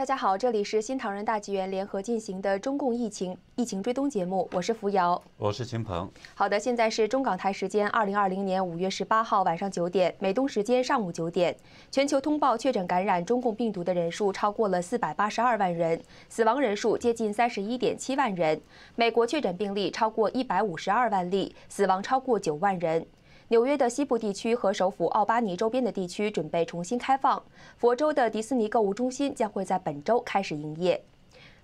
大家好，这里是新唐人大纪元联合进行的中共疫情疫情追踪节目，我是扶摇，我是秦鹏。好的，现在是中港台时间二零二零年五月十八号晚上九点，美东时间上午九点，全球通报确诊感染中共病毒的人数超过了四百八十二万人，死亡人数接近三十一点七万人。美国确诊病例超过一百五十二万例，死亡超过九万人。纽约的西部地区和首府奥巴尼周边的地区准备重新开放。佛州的迪士尼购物中心将会在本周开始营业。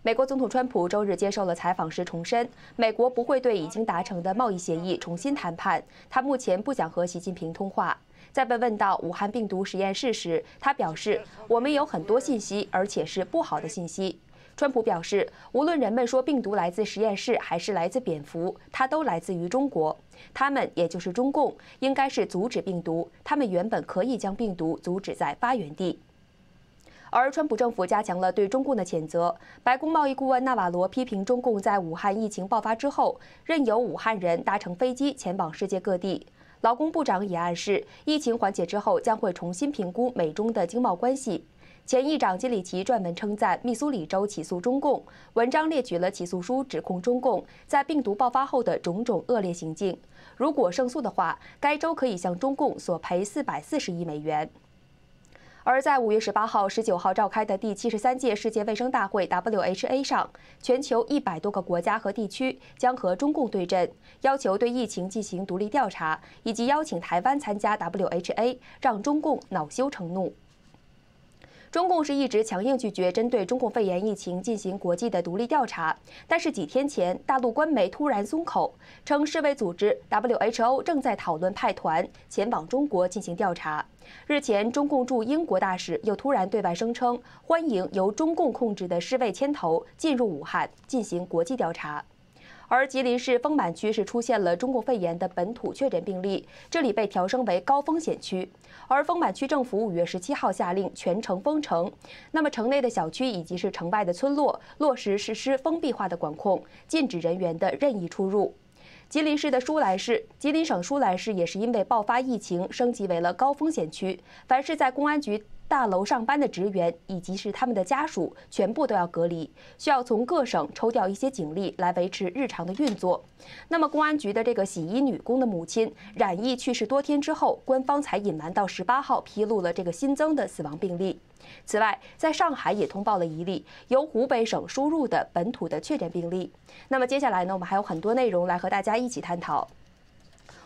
美国总统川普周日接受了采访时重申，美国不会对已经达成的贸易协议重新谈判。他目前不想和习近平通话。在被问到武汉病毒实验室时，他表示：“我们有很多信息，而且是不好的信息。”川普表示，无论人们说病毒来自实验室还是来自蝙蝠，它都来自于中国。他们，也就是中共，应该是阻止病毒。他们原本可以将病毒阻止在发源地。而川普政府加强了对中共的谴责。白宫贸易顾问纳瓦罗批评中共在武汉疫情爆发之后，任由武汉人搭乘飞机前往世界各地。劳工部长也暗示，疫情缓解之后将会重新评估美中的经贸关系。前议长金里奇撰文称赞密苏里州起诉中共，文章列举了起诉书指控中共在病毒爆发后的种种恶劣行径。如果胜诉的话，该州可以向中共索赔四百四十亿美元。而在五月十八号、十九号召开的第七十三届世界卫生大会 （WHA） 上，全球一百多个国家和地区将和中共对阵，要求对疫情进行独立调查，以及邀请台湾参加 WHA，让中共恼羞成怒。中共是一直强硬拒绝针对中共肺炎疫情进行国际的独立调查，但是几天前大陆官媒突然松口，称世卫组织 WHO 正在讨论派团前往中国进行调查。日前，中共驻英国大使又突然对外声称，欢迎由中共控制的世卫牵头进入武汉进行国际调查。而吉林市丰满区是出现了中共肺炎的本土确诊病例，这里被调升为高风险区。而丰满区政府五月十七号下令全城封城，那么城内的小区以及是城外的村落落实实施封闭化的管控，禁止人员的任意出入。吉林市的舒兰市，吉林省舒兰市也是因为爆发疫情升级为了高风险区，凡是在公安局。大楼上班的职员以及是他们的家属全部都要隔离，需要从各省抽调一些警力来维持日常的运作。那么公安局的这个洗衣女工的母亲冉毅去世多天之后，官方才隐瞒到十八号披露了这个新增的死亡病例。此外，在上海也通报了一例由湖北省输入的本土的确诊病例。那么接下来呢，我们还有很多内容来和大家一起探讨。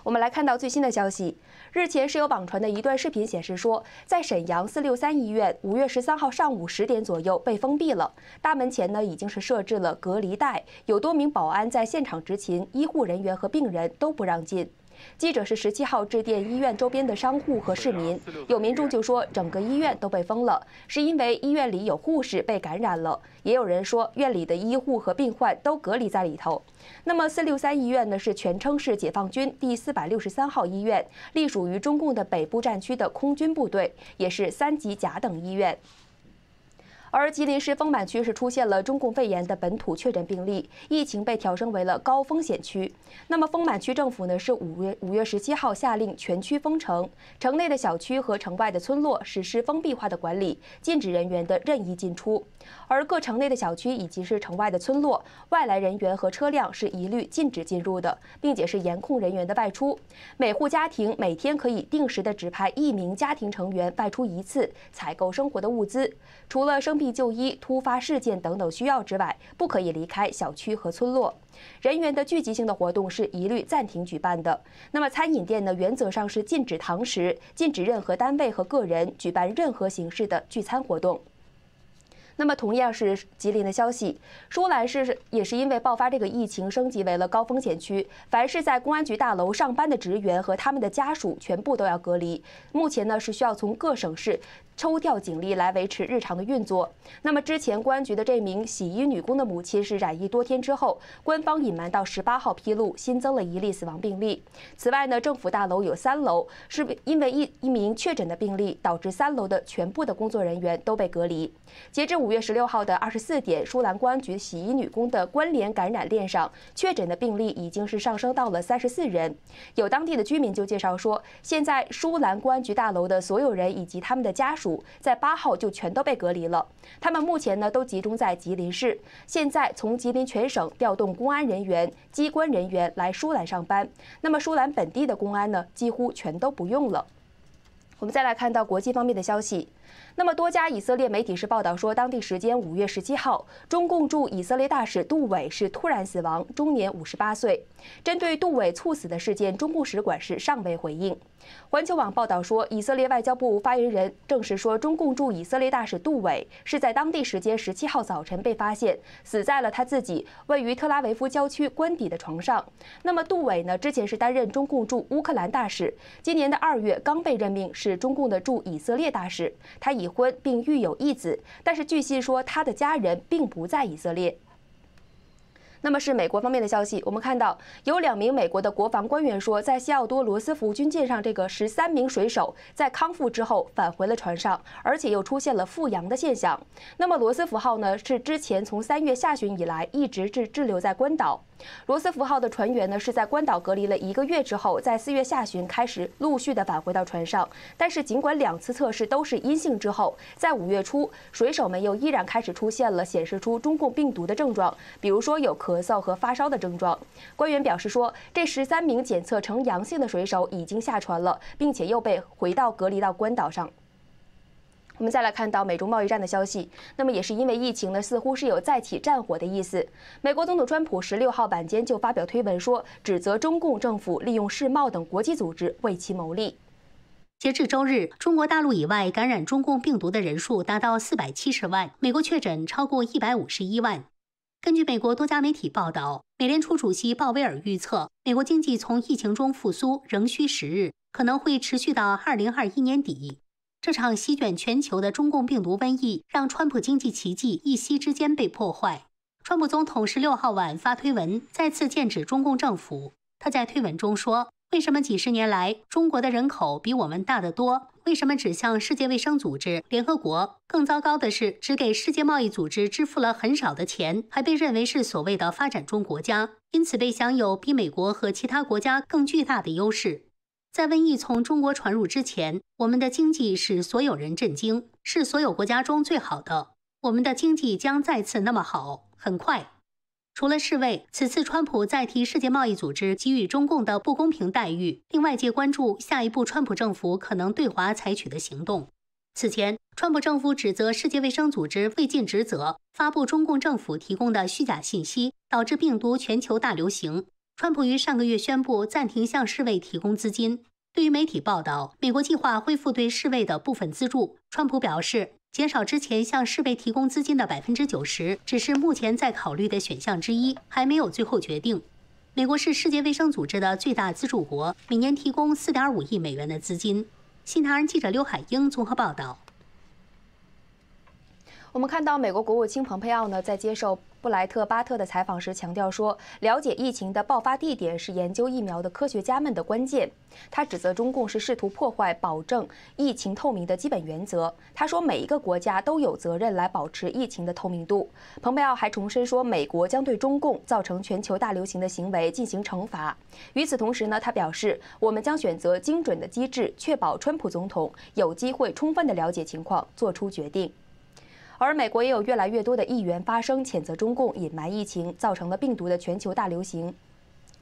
我们来看到最新的消息。日前，是有网传的一段视频显示说，在沈阳四六三医院，五月十三号上午十点左右被封闭了，大门前呢已经是设置了隔离带，有多名保安在现场执勤，医护人员和病人都不让进。记者是十七号致电医院周边的商户和市民，有民众就说整个医院都被封了，是因为医院里有护士被感染了，也有人说院里的医护和病患都隔离在里头。那么四六三医院呢？是全称是解放军第四百六十三号医院，隶属于中共的北部战区的空军部队，也是三级甲等医院。而吉林市丰满区是出现了中共肺炎的本土确诊病例，疫情被调升为了高风险区。那么丰满区政府呢是五月五月十七号下令全区封城，城内的小区和城外的村落实施封闭化的管理，禁止人员的任意进出。而各城内的小区以及是城外的村落，外来人员和车辆是一律禁止进入的，并且是严控人员的外出。每户家庭每天可以定时的指派一名家庭成员外出一次，采购生活的物资。除了生必就医、突发事件等等需要之外，不可以离开小区和村落，人员的聚集性的活动是一律暂停举办的。那么餐饮店呢，原则上是禁止堂食，禁止任何单位和个人举办任何形式的聚餐活动。那么同样是吉林的消息，舒兰市也是因为爆发这个疫情升级为了高风险区，凡是在公安局大楼上班的职员和他们的家属全部都要隔离。目前呢是需要从各省市。抽调警力来维持日常的运作。那么，之前公安局的这名洗衣女工的母亲是染疫多天之后，官方隐瞒到十八号披露新增了一例死亡病例。此外呢，政府大楼有三楼，是因为一一名确诊的病例导致三楼的全部的工作人员都被隔离。截至五月十六号的二十四点，舒兰公安局洗衣女工的关联感染链上确诊的病例已经是上升到了三十四人。有当地的居民就介绍说，现在舒兰公安局大楼的所有人以及他们的家属。在八号就全都被隔离了。他们目前呢都集中在吉林市，现在从吉林全省调动公安人员、机关人员来舒兰上班。那么舒兰本地的公安呢几乎全都不用了。我们再来看到国际方面的消息。那么多家以色列媒体是报道说，当地时间五月十七号，中共驻以色列大使杜伟是突然死亡，终年五十八岁。针对杜伟猝死的事件，中共使馆是尚未回应。环球网报道说，以色列外交部发言人证实说，中共驻以色列大使杜伟是在当地时间十七号早晨被发现死在了他自己位于特拉维夫郊区官邸的床上。那么杜伟呢？之前是担任中共驻乌克兰大使，今年的二月刚被任命是中共的驻以色列大使，他以。婚并育有一子，但是据悉说他的家人并不在以色列。那么是美国方面的消息，我们看到有两名美国的国防官员说，在西奥多·罗斯福军舰上，这个十三名水手在康复之后返回了船上，而且又出现了复阳的现象。那么罗斯福号呢，是之前从三月下旬以来一直滞滞留在关岛。罗斯福号的船员呢，是在关岛隔离了一个月之后，在四月下旬开始陆续的返回到船上。但是，尽管两次测试都是阴性之后，在五月初，水手们又依然开始出现了显示出中共病毒的症状，比如说有咳嗽和发烧的症状。官员表示说，这十三名检测呈阳性的水手已经下船了，并且又被回到隔离到关岛上。我们再来看到美中贸易战的消息，那么也是因为疫情呢，似乎是有再起战火的意思。美国总统川普十六号晚间就发表推文说，指责中共政府利用世贸等国际组织为其谋利。截至周日，中国大陆以外感染中共病毒的人数达到四百七十万，美国确诊超过一百五十一万。根据美国多家媒体报道，美联储主席鲍威尔预测，美国经济从疫情中复苏仍需时日，可能会持续到二零二一年底。这场席卷全球的中共病毒瘟疫，让川普经济奇迹一夕之间被破坏。川普总统十六号晚发推文，再次剑指中共政府。他在推文中说：“为什么几十年来，中国的人口比我们大得多？为什么只向世界卫生组织、联合国？更糟糕的是，只给世界贸易组织支付了很少的钱，还被认为是所谓的发展中国家，因此被享有比美国和其他国家更巨大的优势。”在瘟疫从中国传入之前，我们的经济使所有人震惊，是所有国家中最好的。我们的经济将再次那么好，很快。除了侍卫，此次川普再提世界贸易组织给予中共的不公平待遇，令外界关注下一步川普政府可能对华采取的行动。此前，川普政府指责世界卫生组织未尽职责，发布中共政府提供的虚假信息，导致病毒全球大流行。川普于上个月宣布暂停向世卫提供资金。对于媒体报道，美国计划恢复对世卫的部分资助。川普表示，减少之前向世卫提供资金的百分之九十，只是目前在考虑的选项之一，还没有最后决定。美国是世界卫生组织的最大资助国，每年提供四点五亿美元的资金。新唐人记者刘海英综合报道。我们看到，美国国务卿蓬佩奥呢在接受布莱特巴特的采访时强调说，了解疫情的爆发地点是研究疫苗的科学家们的关键。他指责中共是试图破坏保证疫情透明的基本原则。他说，每一个国家都有责任来保持疫情的透明度。蓬佩奥还重申说，美国将对中共造成全球大流行的行为进行惩罚。与此同时呢，他表示，我们将选择精准的机制，确保川普总统有机会充分的了解情况，做出决定。而美国也有越来越多的议员发声谴责中共隐瞒疫情造成了病毒的全球大流行。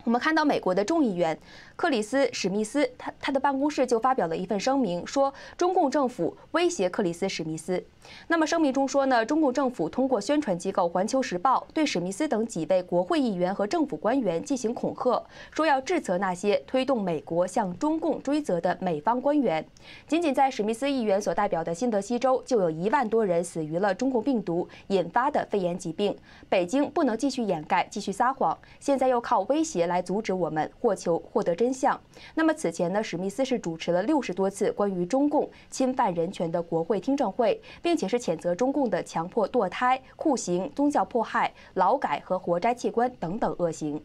我们看到美国的众议员克里斯史密斯，他他的办公室就发表了一份声明，说中共政府威胁克里斯史密斯。那么声明中说呢，中共政府通过宣传机构《环球时报》对史密斯等几位国会议员和政府官员进行恐吓，说要制责那些推动美国向中共追责的美方官员。仅仅在史密斯议员所代表的新德西州，就有一万多人死于了中国病毒引发的肺炎疾病。北京不能继续掩盖、继续撒谎，现在又靠威胁来阻止我们获求获得真相。那么此前呢，史密斯是主持了六十多次关于中共侵犯人权的国会听证会，并。且是谴责中共的强迫堕胎、酷刑、宗教迫害、劳改和活摘器官等等恶行。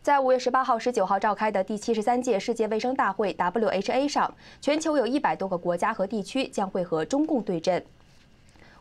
在五月十八号、十九号召开的第七十三届世界卫生大会 （WHA） 上，全球有一百多个国家和地区将会和中共对阵。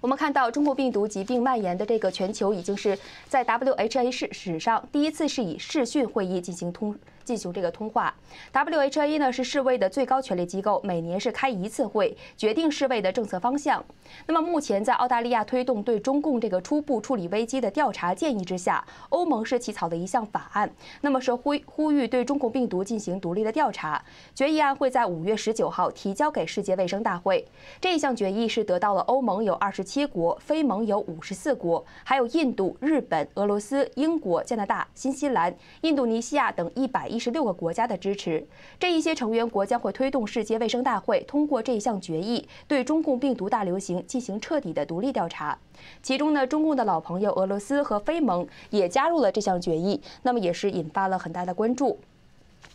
我们看到，中国病毒疾病蔓延的这个全球，已经是在 WHA 史史上第一次是以视讯会议进行通。进行这个通话。WHA 呢是世卫的最高权力机构，每年是开一次会，决定世卫的政策方向。那么目前在澳大利亚推动对中共这个初步处理危机的调查建议之下，欧盟是起草的一项法案，那么是呼呼吁对中共病毒进行独立的调查。决议案会在五月十九号提交给世界卫生大会。这一项决议是得到了欧盟有二十七国，非盟有五十四国，还有印度、日本、俄罗斯、英国、加拿大、新西兰、印度尼西亚等一百。一十六个国家的支持，这一些成员国将会推动世界卫生大会通过这项决议，对中共病毒大流行进行彻底的独立调查。其中呢，中共的老朋友俄罗斯和非盟也加入了这项决议，那么也是引发了很大的关注。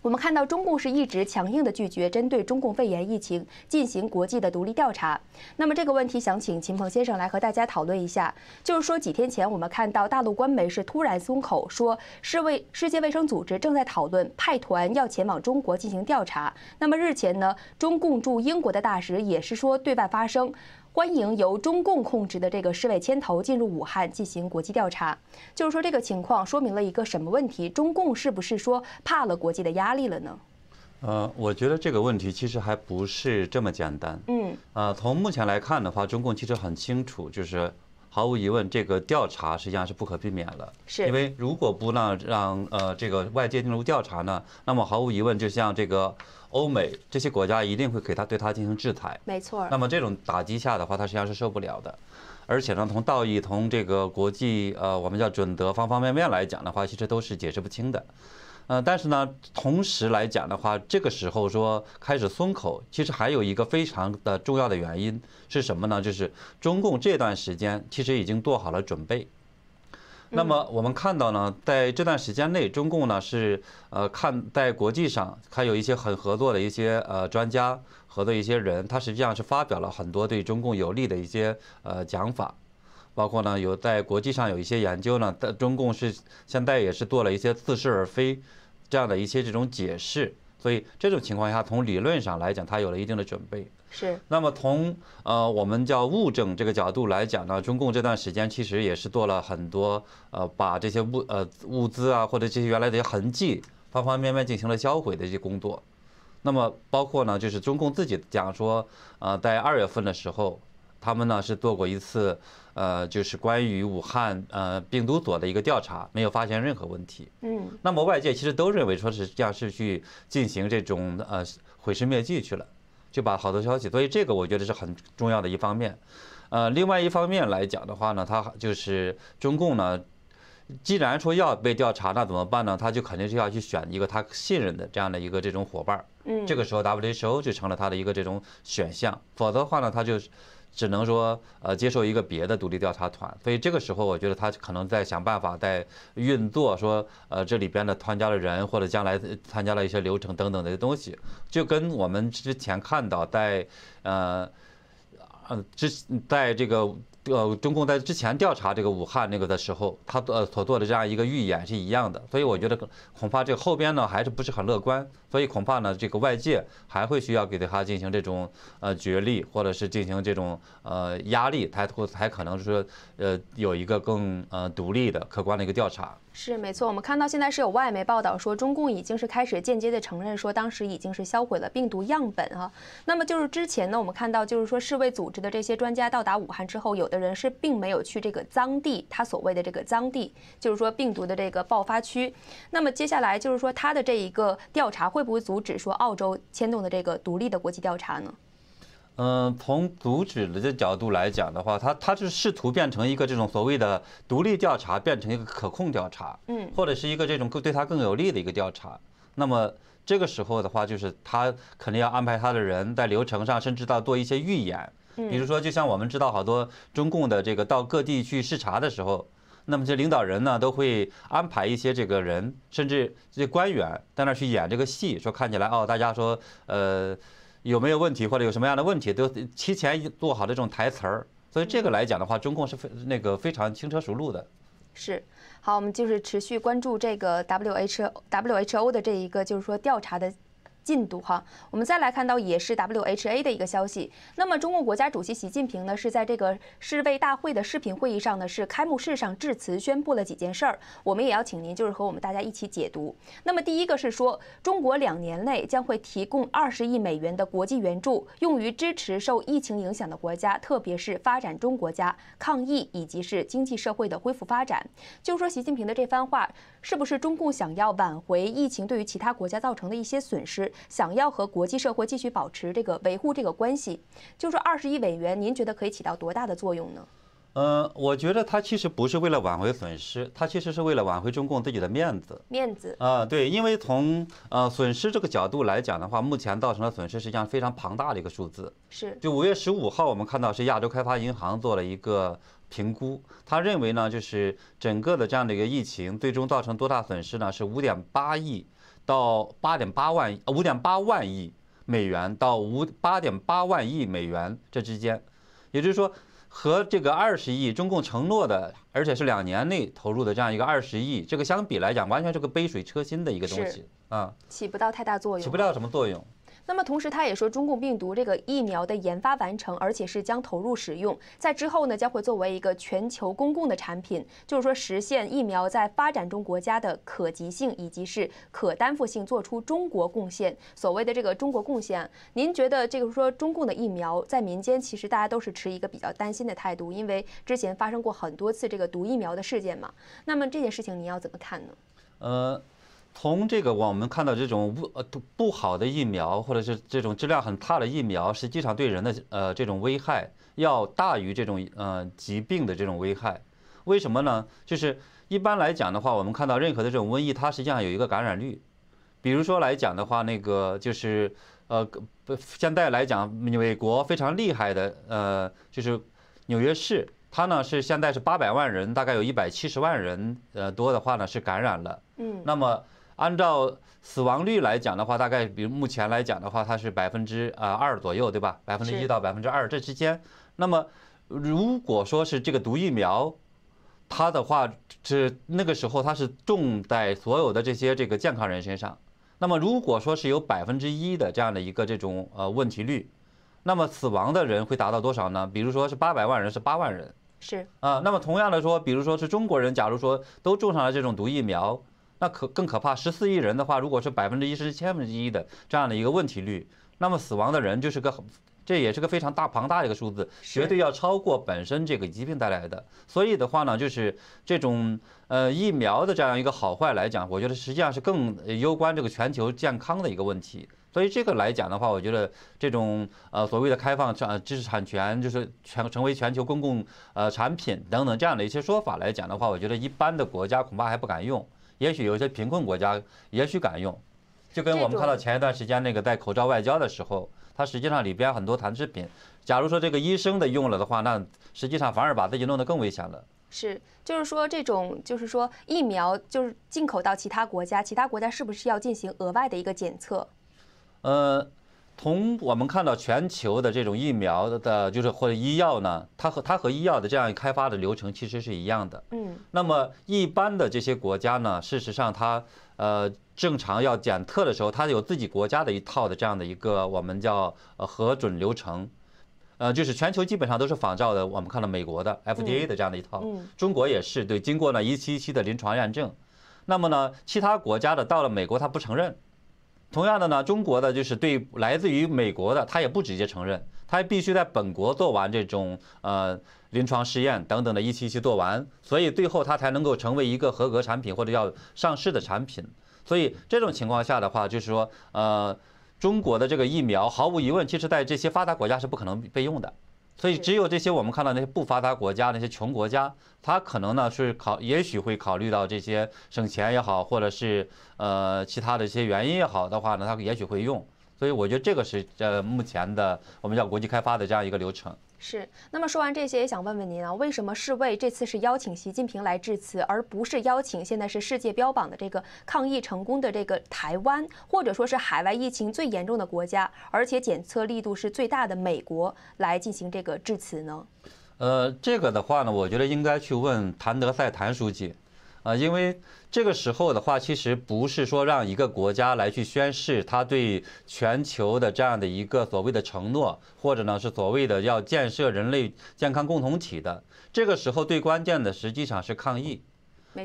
我们看到中共是一直强硬的拒绝针对中共肺炎疫情进行国际的独立调查。那么这个问题想请秦鹏先生来和大家讨论一下。就是说几天前我们看到大陆官媒是突然松口，说世卫世界卫生组织正在讨论派团要前往中国进行调查。那么日前呢，中共驻英国的大使也是说对外发声。欢迎由中共控制的这个市委牵头进入武汉进行国际调查，就是说这个情况说明了一个什么问题？中共是不是说怕了国际的压力了呢？呃，我觉得这个问题其实还不是这么简单。嗯，啊，从目前来看的话，中共其实很清楚，就是。毫无疑问，这个调查实际上是不可避免了。是，因为如果不让让呃这个外界进入调查呢，那么毫无疑问，就像这个欧美这些国家一定会给他对他进行制裁。没错。那么这种打击下的话，他实际上是受不了的。而且呢，从道义、从这个国际呃我们叫准则方方面面来讲的话，其实都是解释不清的。呃，但是呢，同时来讲的话，这个时候说开始松口，其实还有一个非常的重要的原因是什么呢？就是中共这段时间其实已经做好了准备。那么我们看到呢，在这段时间内，中共呢是呃看在国际上，还有一些很合作的一些呃专家合作一些人，他实际上是发表了很多对中共有利的一些呃讲法。包括呢，有在国际上有一些研究呢，但中共是现在也是做了一些似是而非这样的一些这种解释，所以这种情况下，从理论上来讲，它有了一定的准备。是。那么从呃我们叫物证这个角度来讲呢，中共这段时间其实也是做了很多呃把这些物呃物资啊或者这些原来的痕迹方方面面进行了销毁的一些工作。那么包括呢，就是中共自己讲说，呃在二月份的时候，他们呢是做过一次。呃，就是关于武汉呃病毒所的一个调查，没有发现任何问题。嗯，那么外界其实都认为说，是这样是去进行这种呃毁尸灭迹去了，就把好多消息。所以这个我觉得是很重要的一方面。呃，另外一方面来讲的话呢，它就是中共呢。既然说要被调查，那怎么办呢？他就肯定是要去选一个他信任的这样的一个这种伙伴儿。嗯，这个时候 WHO 就成了他的一个这种选项，否则的话呢，他就只能说呃接受一个别的独立调查团。所以这个时候，我觉得他可能在想办法在运作，说呃这里边的参加的人或者将来参加了一些流程等等的东西，就跟我们之前看到在呃呃之在这个。呃，中共在之前调查这个武汉那个的时候，他呃所做的这样一个预演是一样的，所以我觉得恐怕这后边呢还是不是很乐观，所以恐怕呢这个外界还会需要给他进行这种呃角力，或者是进行这种呃压力，才会才可能是说呃有一个更呃独立的客观的一个调查。是，没错。我们看到现在是有外媒报道说，中共已经是开始间接的承认说，当时已经是销毁了病毒样本啊。那么就是之前呢，我们看到就是说世卫组织的这些专家到达武汉之后，有的人是并没有去这个脏地，他所谓的这个脏地就是说病毒的这个爆发区。那么接下来就是说他的这一个调查会不会阻止说澳洲牵动的这个独立的国际调查呢？嗯，从阻止的角度来讲的话，他他是试图变成一个这种所谓的独立调查，变成一个可控调查，嗯，或者是一个这种更对他更有利的一个调查。那么这个时候的话，就是他肯定要安排他的人在流程上，甚至到做一些预演。比如说，就像我们知道，好多中共的这个到各地去视察的时候，那么这领导人呢都会安排一些这个人，甚至这些官员在那儿去演这个戏，说看起来哦，大家说呃。有没有问题或者有什么样的问题，都提前做好这种台词儿，所以这个来讲的话，中共是非那个非常轻车熟路的。是，好，我们就是持续关注这个 W H W H O 的这一个就是说调查的。进度哈，我们再来看到也是 W H A 的一个消息。那么，中国国家主席习近平呢是在这个世卫大会的视频会议上呢，是开幕式上致辞宣布了几件事儿。我们也要请您就是和我们大家一起解读。那么，第一个是说，中国两年内将会提供二十亿美元的国际援助，用于支持受疫情影响的国家，特别是发展中国家抗疫以及是经济社会的恢复发展。就说习近平的这番话。是不是中共想要挽回疫情对于其他国家造成的一些损失，想要和国际社会继续保持这个维护这个关系？就说二十亿美元，您觉得可以起到多大的作用呢？嗯，我觉得他其实不是为了挽回损失，他其实是为了挽回中共自己的面子。面子啊，对，因为从呃损失这个角度来讲的话，目前造成的损失实际上非常庞大的一个数字。是。就五月十五号，我们看到是亚洲开发银行做了一个。评估，他认为呢，就是整个的这样的一个疫情，最终造成多大损失呢？是五点八亿到八点八万，五点八万亿美元到五八点八万亿美元这之间，也就是说和这个二十亿中共承诺的，而且是两年内投入的这样一个二十亿，这个相比来讲，完全是个杯水车薪的一个东西啊，起不到太大作用，起不到什么作用。那么同时，他也说，中共病毒这个疫苗的研发完成，而且是将投入使用，在之后呢，将会作为一个全球公共的产品，就是说实现疫苗在发展中国家的可及性以及是可担负性，做出中国贡献。所谓的这个中国贡献，您觉得这个说中共的疫苗在民间其实大家都是持一个比较担心的态度，因为之前发生过很多次这个毒疫苗的事件嘛。那么这件事情您要怎么看呢？呃。从这个我们看到这种不呃不好的疫苗，或者是这种质量很差的疫苗，实际上对人的呃这种危害要大于这种呃疾病的这种危害。为什么呢？就是一般来讲的话，我们看到任何的这种瘟疫，它实际上有一个感染率。比如说来讲的话，那个就是呃，现在来讲美国非常厉害的呃，就是纽约市，它呢是现在是八百万人，大概有一百七十万人呃多的话呢是感染了。嗯，那么。按照死亡率来讲的话，大概比如目前来讲的话，它是百分之啊二左右，对吧？百分之一到百分之二这之间。那么如果说是这个毒疫苗，它的话是那个时候它是种在所有的这些这个健康人身上。那么如果说是有百分之一的这样的一个这种呃问题率，那么死亡的人会达到多少呢？比如说是八百万人，是八万人。是啊，那么同样的说，比如说是中国人，假如说都种上了这种毒疫苗。那可更可怕，十四亿人的话，如果是百分之一是千分之一的这样的一个问题率，那么死亡的人就是个，这也是个非常大庞大的一个数字，绝对要超过本身这个疾病带来的。所以的话呢，就是这种呃疫苗的这样一个好坏来讲，我觉得实际上是更攸关这个全球健康的一个问题。所以这个来讲的话，我觉得这种呃所谓的开放产知识产权就是全成为全球公共呃产品等等这样的一些说法来讲的话，我觉得一般的国家恐怕还不敢用。也许有些贫困国家也许敢用，就跟我们看到前一段时间那个戴口罩外交的时候，它实际上里边很多残次品，假如说这个医生的用了的话，那实际上反而把自己弄得更危险了。是，就是说这种就是说疫苗就是进口到其他国家，其他国家是不是要进行额外的一个检测？呃。从我们看到全球的这种疫苗的，就是或者医药呢，它和它和医药的这样开发的流程其实是一样的。嗯。那么一般的这些国家呢，事实上它呃正常要检测的时候，它有自己国家的一套的这样的一个我们叫核准流程，呃，就是全球基本上都是仿照的。我们看到美国的 FDA 的这样的一套，中国也是对，经过了一期一期的临床验证。那么呢，其他国家的到了美国它不承认。同样的呢，中国的就是对来自于美国的，他也不直接承认，他必须在本国做完这种呃临床试验等等的一期一期做完，所以最后他才能够成为一个合格产品或者要上市的产品。所以这种情况下的话，就是说呃，中国的这个疫苗毫无疑问，其实在这些发达国家是不可能被用的。所以，只有这些我们看到那些不发达国家、那些穷国家，他可能呢是考，也许会考虑到这些省钱也好，或者是呃其他的一些原因也好的话呢，他也许会用。所以，我觉得这个是呃目前的我们叫国际开发的这样一个流程。是，那么说完这些，也想问问您啊，为什么世卫这次是邀请习近平来致辞，而不是邀请现在是世界标榜的这个抗疫成功的这个台湾，或者说是海外疫情最严重的国家，而且检测力度是最大的美国来进行这个致辞呢？呃，这个的话呢，我觉得应该去问谭德塞谭书记。啊，因为这个时候的话，其实不是说让一个国家来去宣誓他对全球的这样的一个所谓的承诺，或者呢是所谓的要建设人类健康共同体的。这个时候最关键的实际上是抗疫。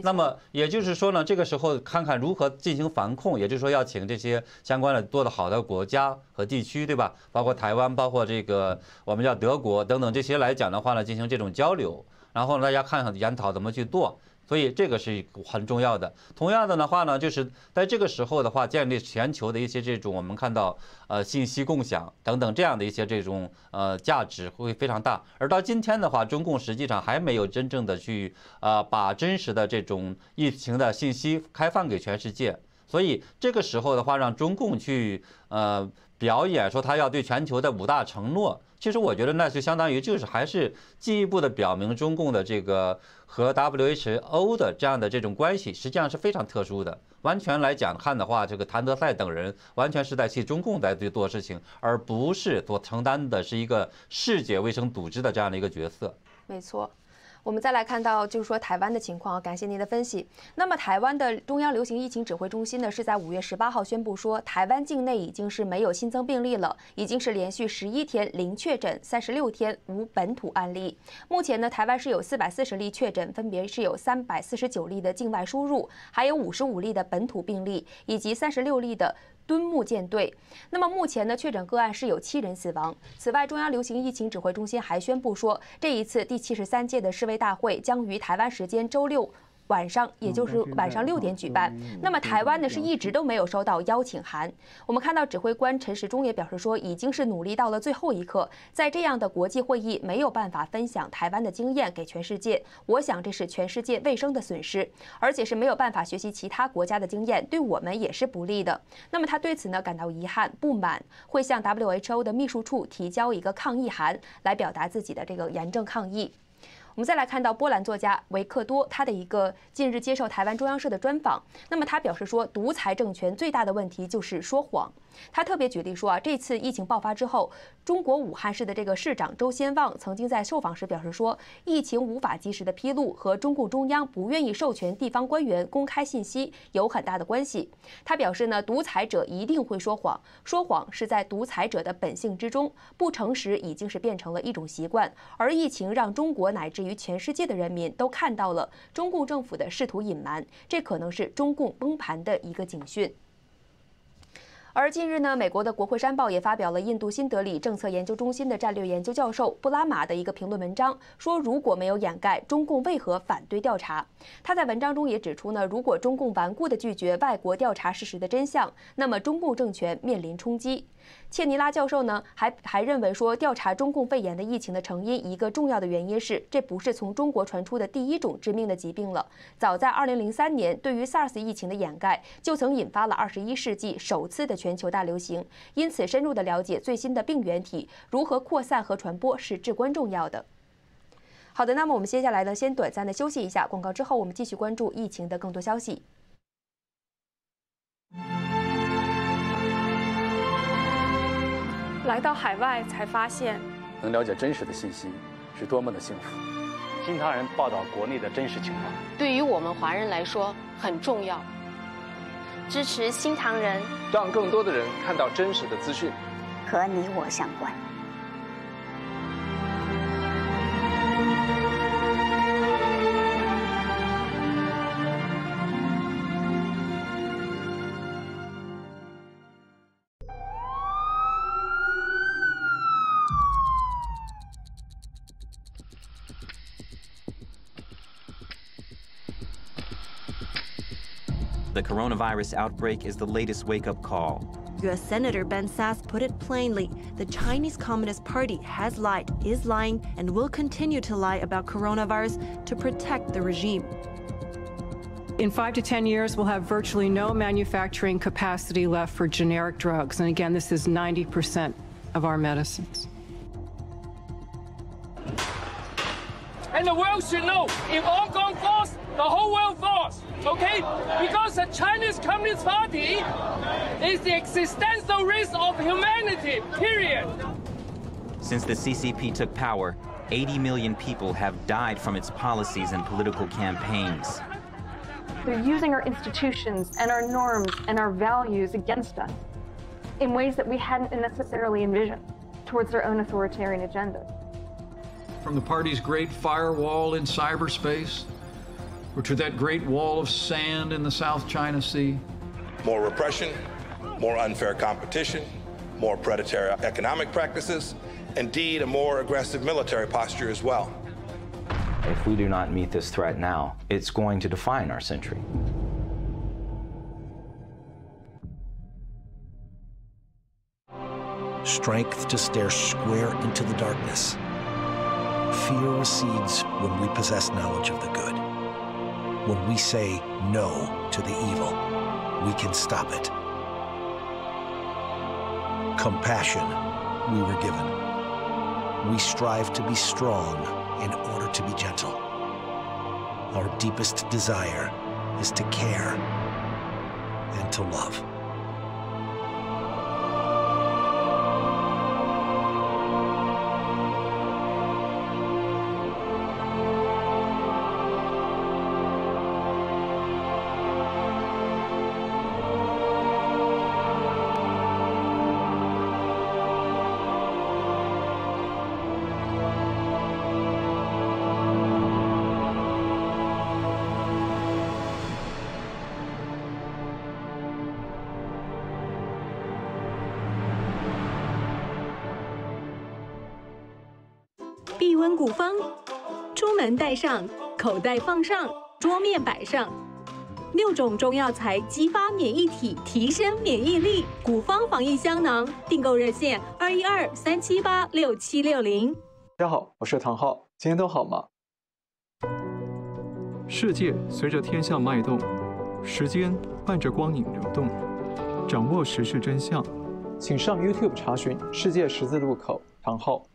那么也就是说呢，这个时候看看如何进行防控，也就是说要请这些相关的做得好的国家和地区，对吧？包括台湾，包括这个我们叫德国等等这些来讲的话呢，进行这种交流，然后大家看看研讨怎么去做。所以这个是很重要的。同样的的话呢，就是在这个时候的话，建立全球的一些这种我们看到呃信息共享等等这样的一些这种呃价值会非常大。而到今天的话，中共实际上还没有真正的去啊把真实的这种疫情的信息开放给全世界。所以这个时候的话，让中共去呃。表演说他要对全球的五大承诺，其实我觉得那就相当于就是还是进一步的表明中共的这个和 WHO 的这样的这种关系，实际上是非常特殊的。完全来讲看的话，这个谭德赛等人完全是在替中共在做事情，而不是所承担的是一个世界卫生组织的这样的一个角色。没错。我们再来看到，就是说台湾的情况感谢您的分析。那么台湾的中央流行疫情指挥中心呢，是在五月十八号宣布说，台湾境内已经是没有新增病例了，已经是连续十一天零确诊，三十六天无本土案例。目前呢，台湾是有四百四十例确诊，分别是有三百四十九例的境外输入，还有五十五例的本土病例，以及三十六例的。敦睦舰队。那么目前呢，确诊个案是有七人死亡。此外，中央流行疫情指挥中心还宣布说，这一次第七十三届的世卫大会将于台湾时间周六。晚上，也就是晚上六点举办。那么台湾呢，是一直都没有收到邀请函。我们看到指挥官陈时中也表示说，已经是努力到了最后一刻，在这样的国际会议没有办法分享台湾的经验给全世界。我想这是全世界卫生的损失，而且是没有办法学习其他国家的经验，对我们也是不利的。那么他对此呢感到遗憾、不满，会向 WHO 的秘书处提交一个抗议函，来表达自己的这个严正抗议。我们再来看到波兰作家维克多，他的一个近日接受台湾中央社的专访。那么他表示说，独裁政权最大的问题就是说谎。他特别举例说啊，这次疫情爆发之后，中国武汉市的这个市长周先旺曾经在受访时表示说，疫情无法及时的披露和中共中央不愿意授权地方官员公开信息有很大的关系。他表示呢，独裁者一定会说谎，说谎是在独裁者的本性之中，不诚实已经是变成了一种习惯。而疫情让中国乃至于全世界的人民都看到了中共政府的试图隐瞒，这可能是中共崩盘的一个警讯。而近日呢，美国的《国会山报》也发表了印度新德里政策研究中心的战略研究教授布拉马的一个评论文章，说如果没有掩盖，中共为何反对调查？他在文章中也指出呢，如果中共顽固的拒绝外国调查事实的真相，那么中共政权面临冲击。切尼拉教授呢，还还认为说，调查中共肺炎的疫情的成因，一个重要的原因是，这不是从中国传出的第一种致命的疾病了。早在2003年，对于 SARS 疫情的掩盖，就曾引发了21世纪首次的全球大流行。因此，深入的了解最新的病原体如何扩散和传播是至关重要的。好的，那么我们接下来呢，先短暂的休息一下广告，之后我们继续关注疫情的更多消息。来到海外才发现，能了解真实的信息是多么的幸福。新唐人报道国内的真实情况，对于我们华人来说很重要。支持新唐人，让更多的人看到真实的资讯，和你我相关。The coronavirus outbreak is the latest wake up call. US Senator Ben Sass put it plainly the Chinese Communist Party has lied, is lying, and will continue to lie about coronavirus to protect the regime. In five to 10 years, we'll have virtually no manufacturing capacity left for generic drugs. And again, this is 90% of our medicines. And the world should know if Hong Kong falls, the whole world falls okay? Because the Chinese Communist Party is the existential risk of humanity, period. Since the CCP took power, 80 million people have died from its policies and political campaigns. They're using our institutions and our norms and our values against us in ways that we hadn't necessarily envisioned towards their own authoritarian agenda. From the party's great firewall in cyberspace or to that great wall of sand in the South China Sea? More repression, more unfair competition, more predatory economic practices, indeed, a more aggressive military posture as well. If we do not meet this threat now, it's going to define our century. Strength to stare square into the darkness. Fear recedes when we possess knowledge of the good. When we say no to the evil, we can stop it. Compassion we were given. We strive to be strong in order to be gentle. Our deepest desire is to care and to love. 低温古方，出门带上，口袋放上，桌面摆上，六种中药材激发免疫体，提升免疫力。古方防疫香囊，订购热线二一二三七八六七六零。大家好，我是唐浩，今天都好吗？世界随着天象脉动，时间伴着光影流动，掌握时事真相，请上 YouTube 查询《世界十字路口》唐浩。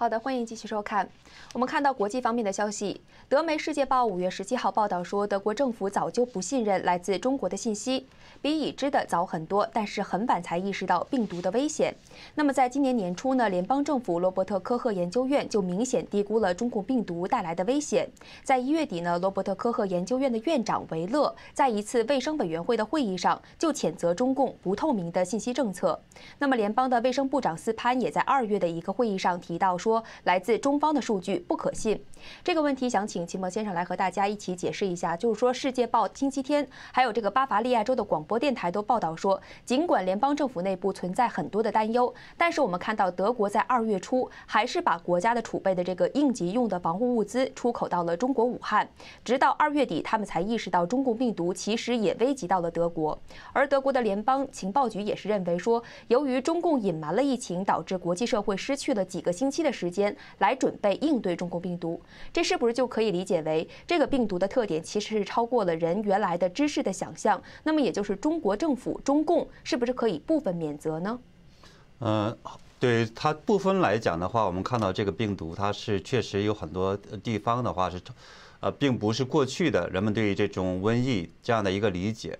好的，欢迎继续收看。我们看到国际方面的消息，德媒《世界报》五月十七号报道说，德国政府早就不信任来自中国的信息，比已知的早很多，但是很晚才意识到病毒的危险。那么，在今年年初呢，联邦政府罗伯特·科赫研究院就明显低估了中共病毒带来的危险。在一月底呢，罗伯特·科赫研究院的院长维勒在一次卫生委员会的会议上就谴责中共不透明的信息政策。那么，联邦的卫生部长斯潘也在二月的一个会议上提到说。说来自中方的数据不可信，这个问题想请秦博先生来和大家一起解释一下。就是说，《世界报》星期天，还有这个巴伐利亚州的广播电台都报道说，尽管联邦政府内部存在很多的担忧，但是我们看到德国在二月初还是把国家的储备的这个应急用的防护物资出口到了中国武汉，直到二月底他们才意识到中共病毒其实也危及到了德国。而德国的联邦情报局也是认为说，由于中共隐瞒了疫情，导致国际社会失去了几个星期的。时间来准备应对中共病毒，这是不是就可以理解为这个病毒的特点其实是超过了人原来的知识的想象？那么，也就是中国政府中共是不是可以部分免责呢？嗯，对它部分来讲的话，我们看到这个病毒，它是确实有很多地方的话是，呃，并不是过去的人们对于这种瘟疫这样的一个理解。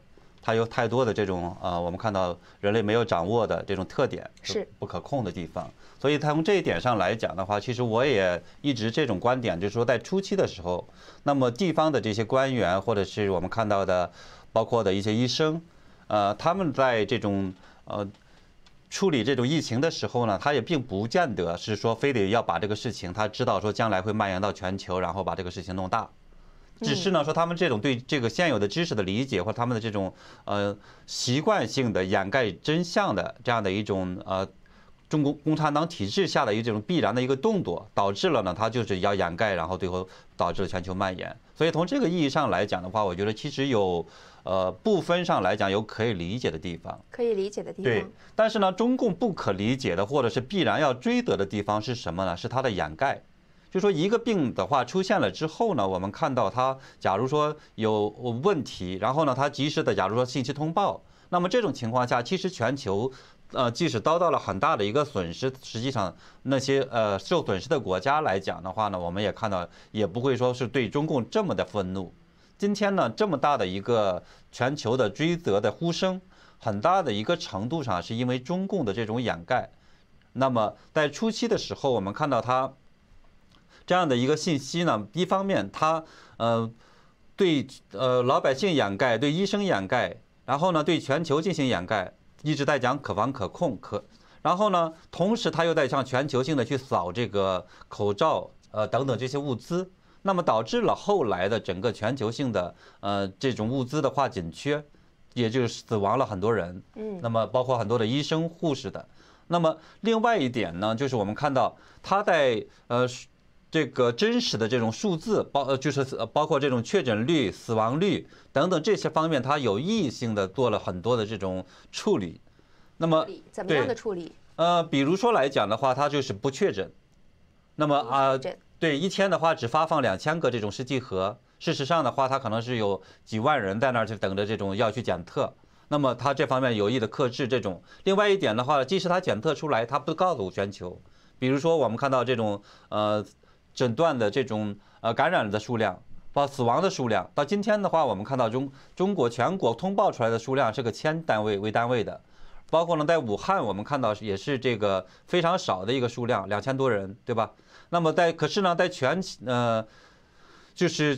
它有太多的这种，呃，我们看到人类没有掌握的这种特点，是不可控的地方。所以，从这一点上来讲的话，其实我也一直这种观点，就是说，在初期的时候，那么地方的这些官员或者是我们看到的，包括的一些医生，呃，他们在这种呃处理这种疫情的时候呢，他也并不见得是说非得要把这个事情他知道说将来会蔓延到全球，然后把这个事情弄大。只是呢，说他们这种对这个现有的知识的理解，或者他们的这种呃习惯性的掩盖真相的这样的一种呃中国共产党体制下的一这种必然的一个动作，导致了呢，它就是要掩盖，然后最后导致全球蔓延。所以从这个意义上来讲的话，我觉得其实有呃部分上来讲有可以理解的地方，可以理解的地方。对，但是呢，中共不可理解的或者是必然要追责的地方是什么呢？是它的掩盖。就说一个病的话出现了之后呢，我们看到它，假如说有问题，然后呢，它及时的，假如说信息通报，那么这种情况下，其实全球，呃，即使遭到了很大的一个损失，实际上那些呃受损失的国家来讲的话呢，我们也看到也不会说是对中共这么的愤怒。今天呢，这么大的一个全球的追责的呼声，很大的一个程度上是因为中共的这种掩盖。那么在初期的时候，我们看到它。这样的一个信息呢，一方面它呃对呃老百姓掩盖，对医生掩盖，然后呢对全球进行掩盖，一直在讲可防可控可，然后呢同时它又在向全球性的去扫这个口罩呃等等这些物资，那么导致了后来的整个全球性的呃这种物资的话紧缺，也就是死亡了很多人，嗯，那么包括很多的医生护士的，那么另外一点呢，就是我们看到他在呃。这个真实的这种数字，包呃就是包括这种确诊率、死亡率等等这些方面，它有意性的做了很多的这种处理。那么怎么样的处理？呃，比如说来讲的话，它就是不确诊。那么啊，对一天的话只发放两千个这种试剂盒。事实上的话，它可能是有几万人在那儿去等着这种要去检测。那么它这方面有意的克制这种。另外一点的话，即使它检测出来，它不告诉全球。比如说我们看到这种呃。诊断的这种呃感染的数量，报死亡的数量，到今天的话，我们看到中中国全国通报出来的数量是个千单位为单位的，包括呢在武汉，我们看到也是这个非常少的一个数量，两千多人，对吧？那么在可是呢，在全呃就是。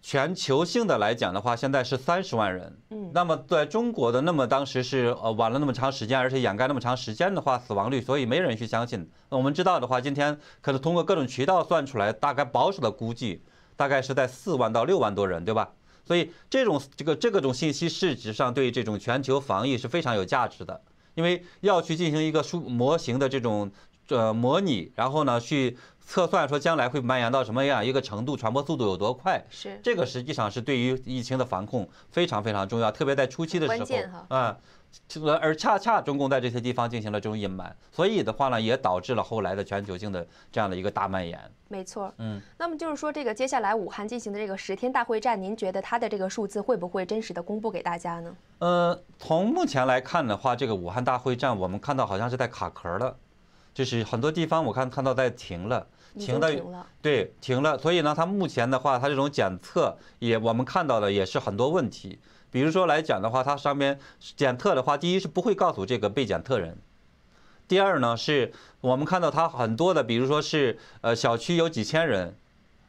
全球性的来讲的话，现在是三十万人，嗯，那么在中国的那么当时是呃晚了那么长时间，而且掩盖那么长时间的话，死亡率，所以没人去相信。那我们知道的话，今天可能通过各种渠道算出来，大概保守的估计，大概是在四万到六万多人，对吧？所以这种这个这个种信息事实上对这种全球防疫是非常有价值的，因为要去进行一个数模型的这种。这模拟，然后呢，去测算说将来会蔓延到什么样一个程度，传播速度有多快？是这个，实际上是对于疫情的防控非常非常重要，特别在初期的时候，哈，嗯，而恰恰中共在这些地方进行了这种隐瞒，所以的话呢，也导致了后来的全球性的这样的一个大蔓延。没错，嗯，那么就是说，这个接下来武汉进行的这个十天大会战，您觉得它的这个数字会不会真实的公布给大家呢？呃，从目前来看的话，这个武汉大会战，我们看到好像是在卡壳了。就是很多地方我看看到在停了，停的，对，停了。所以呢，它目前的话，它这种检测也我们看到的也是很多问题。比如说来讲的话，它上面检测的话，第一是不会告诉这个被检测人；第二呢，是我们看到它很多的，比如说是呃小区有几千人，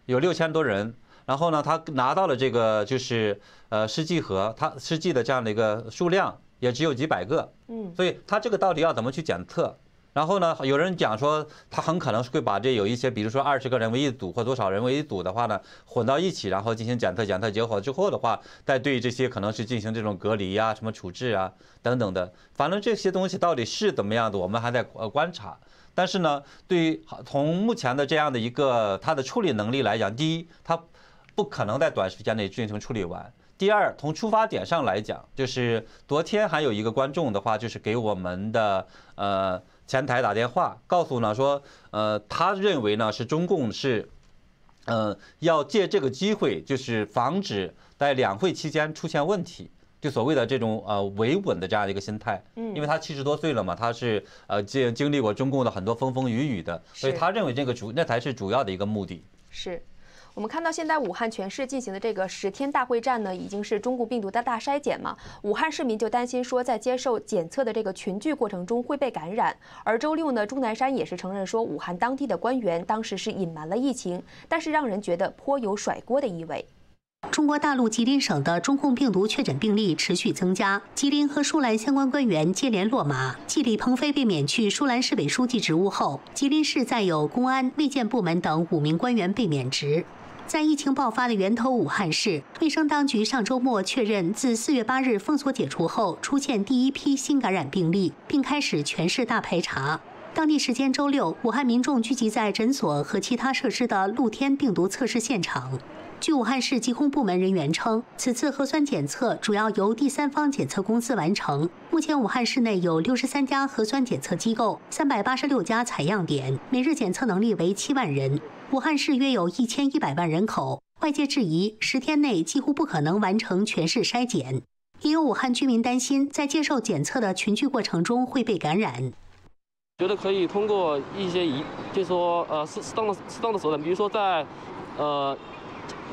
有六千多人，然后呢，他拿到了这个就是呃试剂盒，它试剂的这样的一个数量也只有几百个，嗯，所以它这个到底要怎么去检测？然后呢，有人讲说他很可能会把这有一些，比如说二十个人为一组或多少人为一组的话呢，混到一起，然后进行检测，检测结果之后的话，再对这些可能是进行这种隔离啊、什么处置啊等等的。反正这些东西到底是怎么样的，我们还在观察。但是呢，对从目前的这样的一个它的处理能力来讲，第一，它不可能在短时间内进行处理完；第二，从出发点上来讲，就是昨天还有一个观众的话，就是给我们的呃。前台打电话告诉呢，说，呃，他认为呢是中共是，呃，要借这个机会，就是防止在两会期间出现问题，就所谓的这种呃维稳的这样的一个心态。嗯，因为他七十多岁了嘛，他是呃经经历过中共的很多风风雨雨的，所以他认为这个主那才是主要的一个目的。是。我们看到现在武汉全市进行的这个十天大会战呢，已经是中共病毒的大筛检嘛。武汉市民就担心说，在接受检测的这个群聚过程中会被感染。而周六呢，钟南山也是承认说，武汉当地的官员当时是隐瞒了疫情，但是让人觉得颇有甩锅的意味。中国大陆吉林省的中控病毒确诊病例持续增加，吉林和舒兰相关官员接连落马。继李鹏飞被免去舒兰市委书记职务后，吉林市再有公安、卫健部门等五名官员被免职。在疫情爆发的源头武汉市，卫生当局上周末确认，自四月八日封锁解除后出现第一批新感染病例，并开始全市大排查。当地时间周六，武汉民众聚集在诊所和其他设施的露天病毒测试现场。据武汉市疾控部门人员称，此次核酸检测主要由第三方检测公司完成。目前，武汉市内有六十三家核酸检测机构，三百八十六家采样点，每日检测能力为七万人。武汉市约有一千一百万人口，外界质疑十天内几乎不可能完成全市筛检。也有武汉居民担心，在接受检测的群聚过程中会被感染。觉得可以通过一些一，就是说呃适适当的适当的手段，比如说在，呃，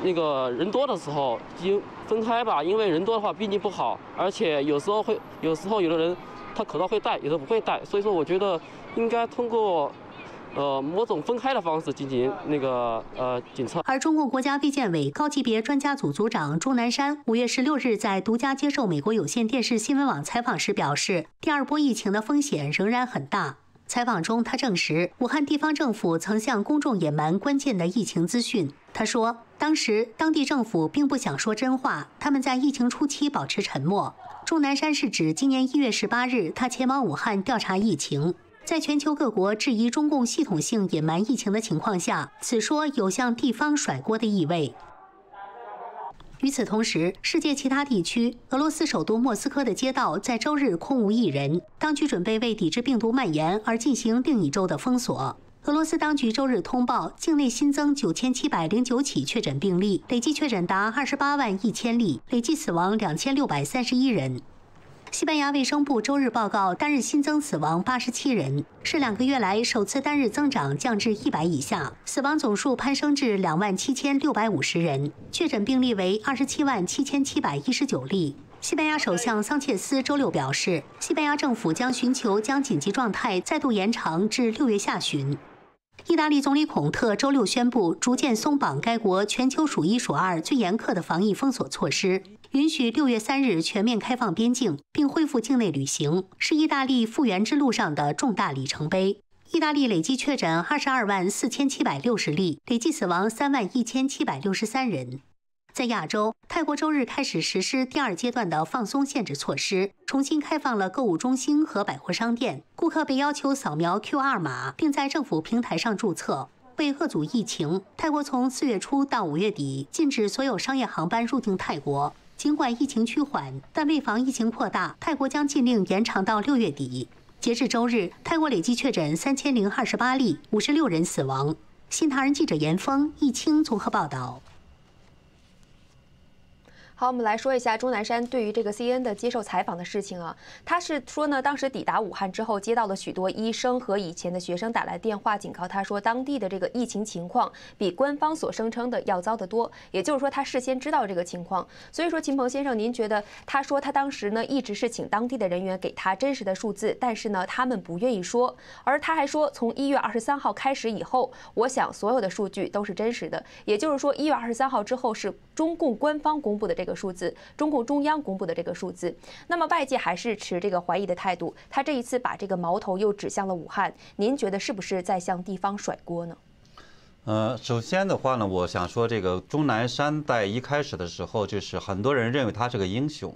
那个人多的时候，就分开吧，因为人多的话毕竟不好，而且有时候会有时候有的人他口罩会戴，有的不会戴，所以说我觉得应该通过。呃，某种分开的方式进行那个呃检测。而中共国家卫健委高级别专家组组长钟南山，五月十六日在独家接受美国有线电视新闻网采访时表示，第二波疫情的风险仍然很大。采访中，他证实武汉地方政府曾向公众隐瞒关键的疫情资讯。他说，当时当地政府并不想说真话，他们在疫情初期保持沉默。钟南山是指今年一月十八日，他前往武汉调查疫情。在全球各国质疑中共系统性隐瞒疫情的情况下，此说有向地方甩锅的意味。与此同时，世界其他地区，俄罗斯首都莫斯科的街道在周日空无一人，当局准备为抵制病毒蔓延而进行另一周的封锁。俄罗斯当局周日通报，境内新增九千七百零九起确诊病例，累计确诊达二十八万一千例，累计死亡两千六百三十一人。西班牙卫生部周日报告单日新增死亡八十七人，是两个月来首次单日增长降至一百以下，死亡总数攀升至两万七千六百五十人，确诊病例为二十七万七千七百一十九例。西班牙首相桑切斯周六表示，西班牙政府将寻求将紧急状态再度延长至六月下旬。意大利总理孔特周六宣布，逐渐松绑该国全球数一数二最严苛的防疫封锁措施。允许六月三日全面开放边境并恢复境内旅行，是意大利复原之路上的重大里程碑。意大利累计确诊二十二万四千七百六十例，累计死亡三万一千七百六十三人。在亚洲，泰国周日开始实施第二阶段的放松限制措施，重新开放了购物中心和百货商店，顾客被要求扫描 QR 码并在政府平台上注册。为遏阻疫情，泰国从四月初到五月底禁止所有商业航班入境泰国。尽管疫情趋缓，但为防疫情扩大，泰国将禁令延长到六月底。截至周日，泰国累计确诊三千零二十八例，五十六人死亡。新唐人记者严峰、易青综合报道。好，我们来说一下钟南山对于这个 C N 的接受采访的事情啊。他是说呢，当时抵达武汉之后，接到了许多医生和以前的学生打来电话，警告他说当地的这个疫情情况比官方所声称的要糟得多。也就是说，他事先知道这个情况。所以说，秦鹏先生，您觉得他说他当时呢一直是请当地的人员给他真实的数字，但是呢他们不愿意说。而他还说，从一月二十三号开始以后，我想所有的数据都是真实的。也就是说，一月二十三号之后是中共官方公布的这。个数字，中共中央公布的这个数字，那么外界还是持这个怀疑的态度。他这一次把这个矛头又指向了武汉，您觉得是不是在向地方甩锅呢？呃，首先的话呢，我想说这个钟南山在一开始的时候，就是很多人认为他是个英雄，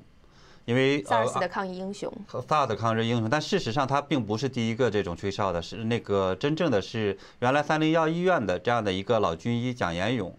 因为萨尔的抗疫英雄，萨尔的抗日英雄。但事实上，他并不是第一个这种吹哨的，是那个真正的是原来三零幺医院的这样的一个老军医蒋延勇。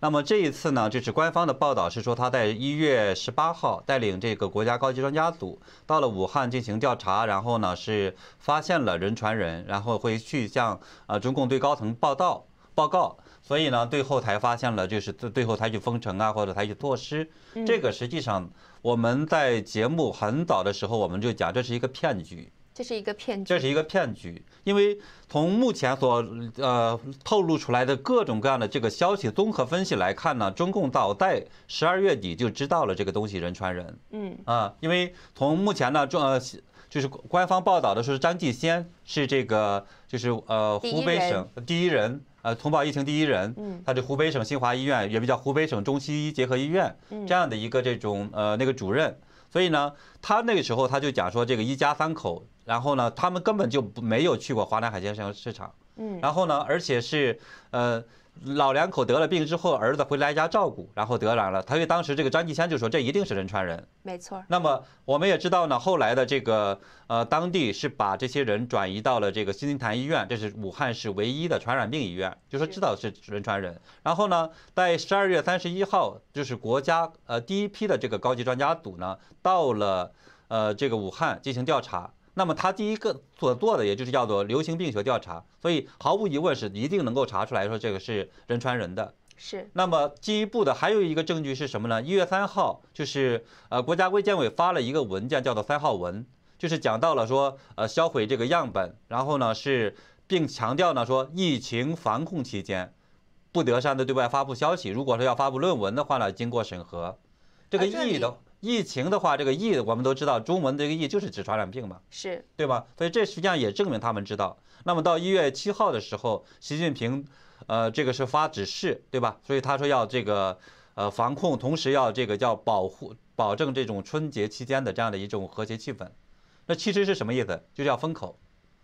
那么这一次呢，就是官方的报道是说他在一月十八号带领这个国家高级专家组到了武汉进行调查，然后呢是发现了人传人，然后会去向啊中共对高层报道报告，所以呢最后才发现了就是最后采取封城啊或者采取措施。这个实际上我们在节目很早的时候我们就讲这是一个骗局。这是一个骗局。这是一个骗局，因为从目前所呃透露出来的各种各样的这个消息，综合分析来看呢，中共早在十二月底就知道了这个东西人传人。嗯啊，因为从目前呢中呃就是官方报道的说是张继先是这个就是呃湖北省第一人呃通报疫情第一人，他是湖北省新华医院，也叫湖北省中西医结合医院这样的一个这种呃那个主任，所以呢他那个时候他就讲说这个一家三口。然后呢，他们根本就没有去过华南海鲜生市场。嗯，然后呢，而且是，呃，老两口得了病之后，儿子回来家照顾，然后得染了。他以当时这个张继先就说：“这一定是人传人。”没错。那么我们也知道呢，后来的这个呃，当地是把这些人转移到了这个新民潭医院，这是武汉市唯一的传染病医院，就说知道是人传人。然后呢，在十二月三十一号，就是国家呃第一批的这个高级专家组呢，到了呃这个武汉进行调查。那么他第一个所做的，也就是叫做流行病学调查，所以毫无疑问是一定能够查出来，说这个是人传人的。是。那么进一步的还有一个证据是什么呢？一月三号就是呃国家卫健委发了一个文件，叫做三号文，就是讲到了说呃销毁这个样本，然后呢是并强调呢说疫情防控期间不得擅自对外发布消息，如果说要发布论文的话呢，经过审核。这个意义的。疫情的话，这个“疫”我们都知道，中文这个“疫”就是指传染病嘛，是对吧？所以这实际上也证明他们知道。那么到一月七号的时候，习近平，呃，这个是发指示，对吧？所以他说要这个，呃，防控，同时要这个叫保护，保证这种春节期间的这样的一种和谐气氛。那其实是什么意思？就叫封口，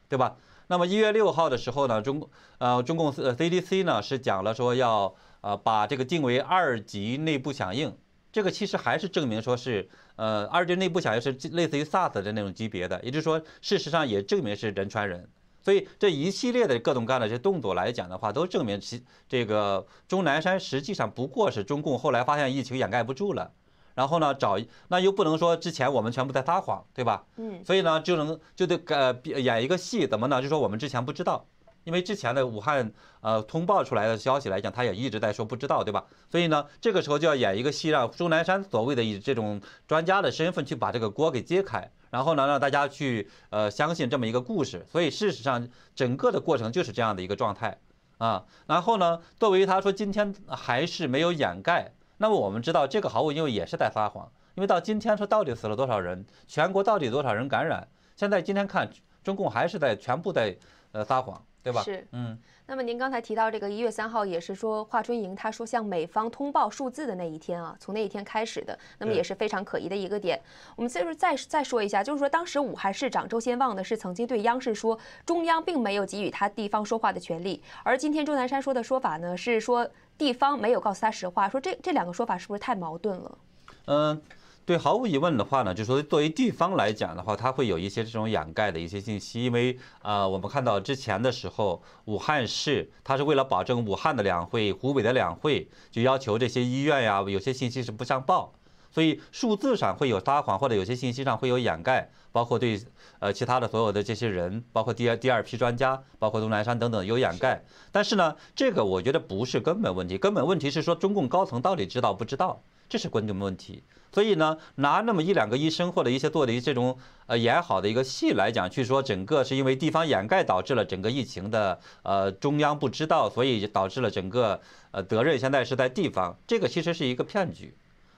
对吧？那么一月六号的时候呢，中，呃，中共四 CDC 呢是讲了说要，呃，把这个定为二级内部响应。这个其实还是证明说是，呃，二军内部想要是类似于 SARS 的那种级别的，也就是说，事实上也证明是人传人。所以这一系列的各种各样的这动作来讲的话，都证明其这个钟南山实际上不过是中共后来发现疫情掩盖不住了，然后呢找那又不能说之前我们全部在撒谎，对吧？嗯，所以呢就能就得演一个戏，怎么呢？就说我们之前不知道。因为之前的武汉呃通报出来的消息来讲，他也一直在说不知道，对吧？所以呢，这个时候就要演一个戏，让钟南山所谓的以这种专家的身份去把这个锅给揭开，然后呢，让大家去呃相信这么一个故事。所以事实上，整个的过程就是这样的一个状态啊。然后呢，作为他说今天还是没有掩盖，那么我们知道这个毫无疑问也是在撒谎，因为到今天说到底死了多少人，全国到底多少人感染？现在今天看中共还是在全部在呃撒谎。是，嗯，那么您刚才提到这个一月三号，也是说华春莹他说向美方通报数字的那一天啊，从那一天开始的，那么也是非常可疑的一个点。我们就说再再说一下，就是说当时武汉市长周先旺呢是曾经对央视说，中央并没有给予他地方说话的权利，而今天钟南山说的说法呢是说地方没有告诉他实话，说这这两个说法是不是太矛盾了？嗯。对，毫无疑问的话呢，就是说作为地方来讲的话，它会有一些这种掩盖的一些信息，因为啊，我们看到之前的时候，武汉市它是为了保证武汉的两会、湖北的两会，就要求这些医院呀，有些信息是不上报，所以数字上会有撒谎，或者有些信息上会有掩盖，包括对呃其他的所有的这些人，包括第二第二批专家，包括钟南山等等有掩盖。但是呢，这个我觉得不是根本问题，根本问题是说中共高层到底知道不知道。这是关键问题，所以呢，拿那么一两个医生或者一些做的这种呃演好的一个戏来讲，去说整个是因为地方掩盖导致了整个疫情的呃中央不知道，所以导致了整个呃责任现在是在地方，这个其实是一个骗局。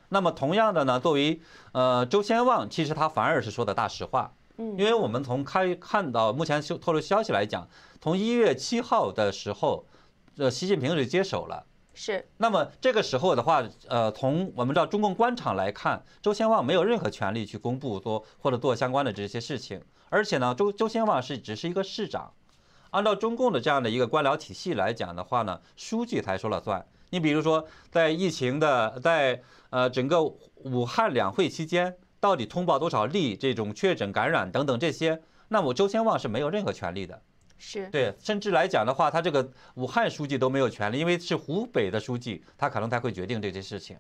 那么同样的呢，作为呃周先旺，其实他反而是说的大实话，嗯，因为我们从开看到目前透透露消息来讲，从一月七号的时候，呃习近平是接手了。是，那么这个时候的话，呃，从我们知道中共官场来看，周先旺没有任何权利去公布做或者做相关的这些事情，而且呢，周周先旺是只是一个市长，按照中共的这样的一个官僚体系来讲的话呢，书记才说了算。你比如说，在疫情的在呃整个武汉两会期间，到底通报多少例这种确诊感染等等这些，那么周先旺是没有任何权利的。是对，甚至来讲的话，他这个武汉书记都没有权利，因为是湖北的书记，他可能才会决定这些事情。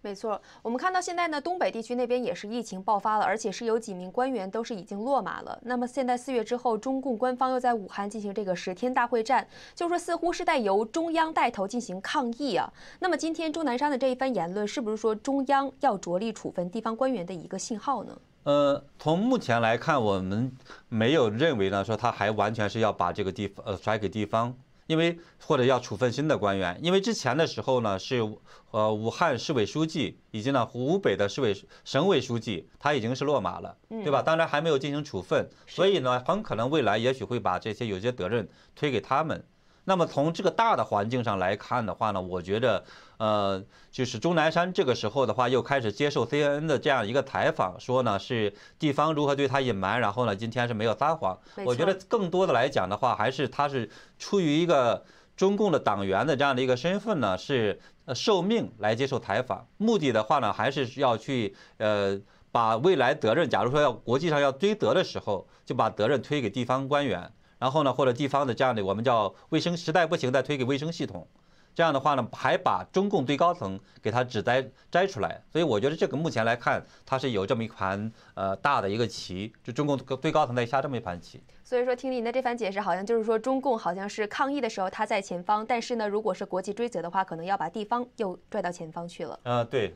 没错，我们看到现在呢，东北地区那边也是疫情爆发了，而且是有几名官员都是已经落马了。那么现在四月之后，中共官方又在武汉进行这个十天大会战，就是说似乎是在由中央带头进行抗议啊。那么今天钟南山的这一番言论，是不是说中央要着力处分地方官员的一个信号呢？呃，从目前来看，我们没有认为呢，说他还完全是要把这个地方呃甩给地方，因为或者要处分新的官员，因为之前的时候呢是呃武汉市委书记以及呢湖北的市委省委书记，他已经是落马了，对吧？当然还没有进行处分，所以呢很可能未来也许会把这些有些责任推给他们。那么从这个大的环境上来看的话呢，我觉得，呃，就是钟南山这个时候的话又开始接受 CNN 的这样一个采访，说呢是地方如何对他隐瞒，然后呢今天是没有撒谎。我觉得更多的来讲的话，还是他是出于一个中共的党员的这样的一个身份呢，是受命来接受采访，目的的话呢还是要去呃把未来责任，假如说要国际上要追责的时候，就把责任推给地方官员。然后呢，或者地方的这样的，我们叫卫生，实在不行再推给卫生系统。这样的话呢，还把中共最高层给他指摘摘出来。所以我觉得这个目前来看，它是有这么一盘呃大的一个棋，就中共最高层在下这么一盘棋。所以说，听您的这番解释，好像就是说中共好像是抗议的时候他在前方，但是呢，如果是国际追责的话，可能要把地方又拽到前方去了。呃，对。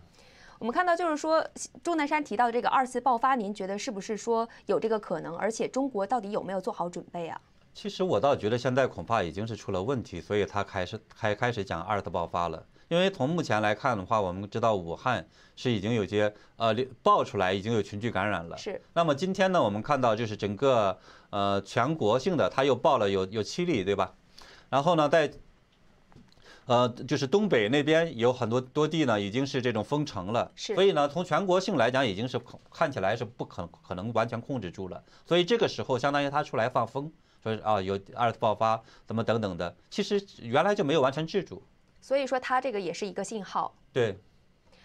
我们看到就是说钟南山提到这个二次爆发，您觉得是不是说有这个可能？而且中国到底有没有做好准备啊？其实我倒觉得现在恐怕已经是出了问题，所以他开始开开始讲二次爆发了。因为从目前来看的话，我们知道武汉是已经有些呃爆出来，已经有群聚感染了。是。那么今天呢，我们看到就是整个呃全国性的他又爆了有有七例，对吧？然后呢，在呃就是东北那边有很多多地呢已经是这种封城了。是。所以呢，从全国性来讲，已经是看起来是不可能可能完全控制住了。所以这个时候相当于他出来放风。说啊，有二次爆发，怎么等等的，其实原来就没有完全治住，所以说它这个也是一个信号。对。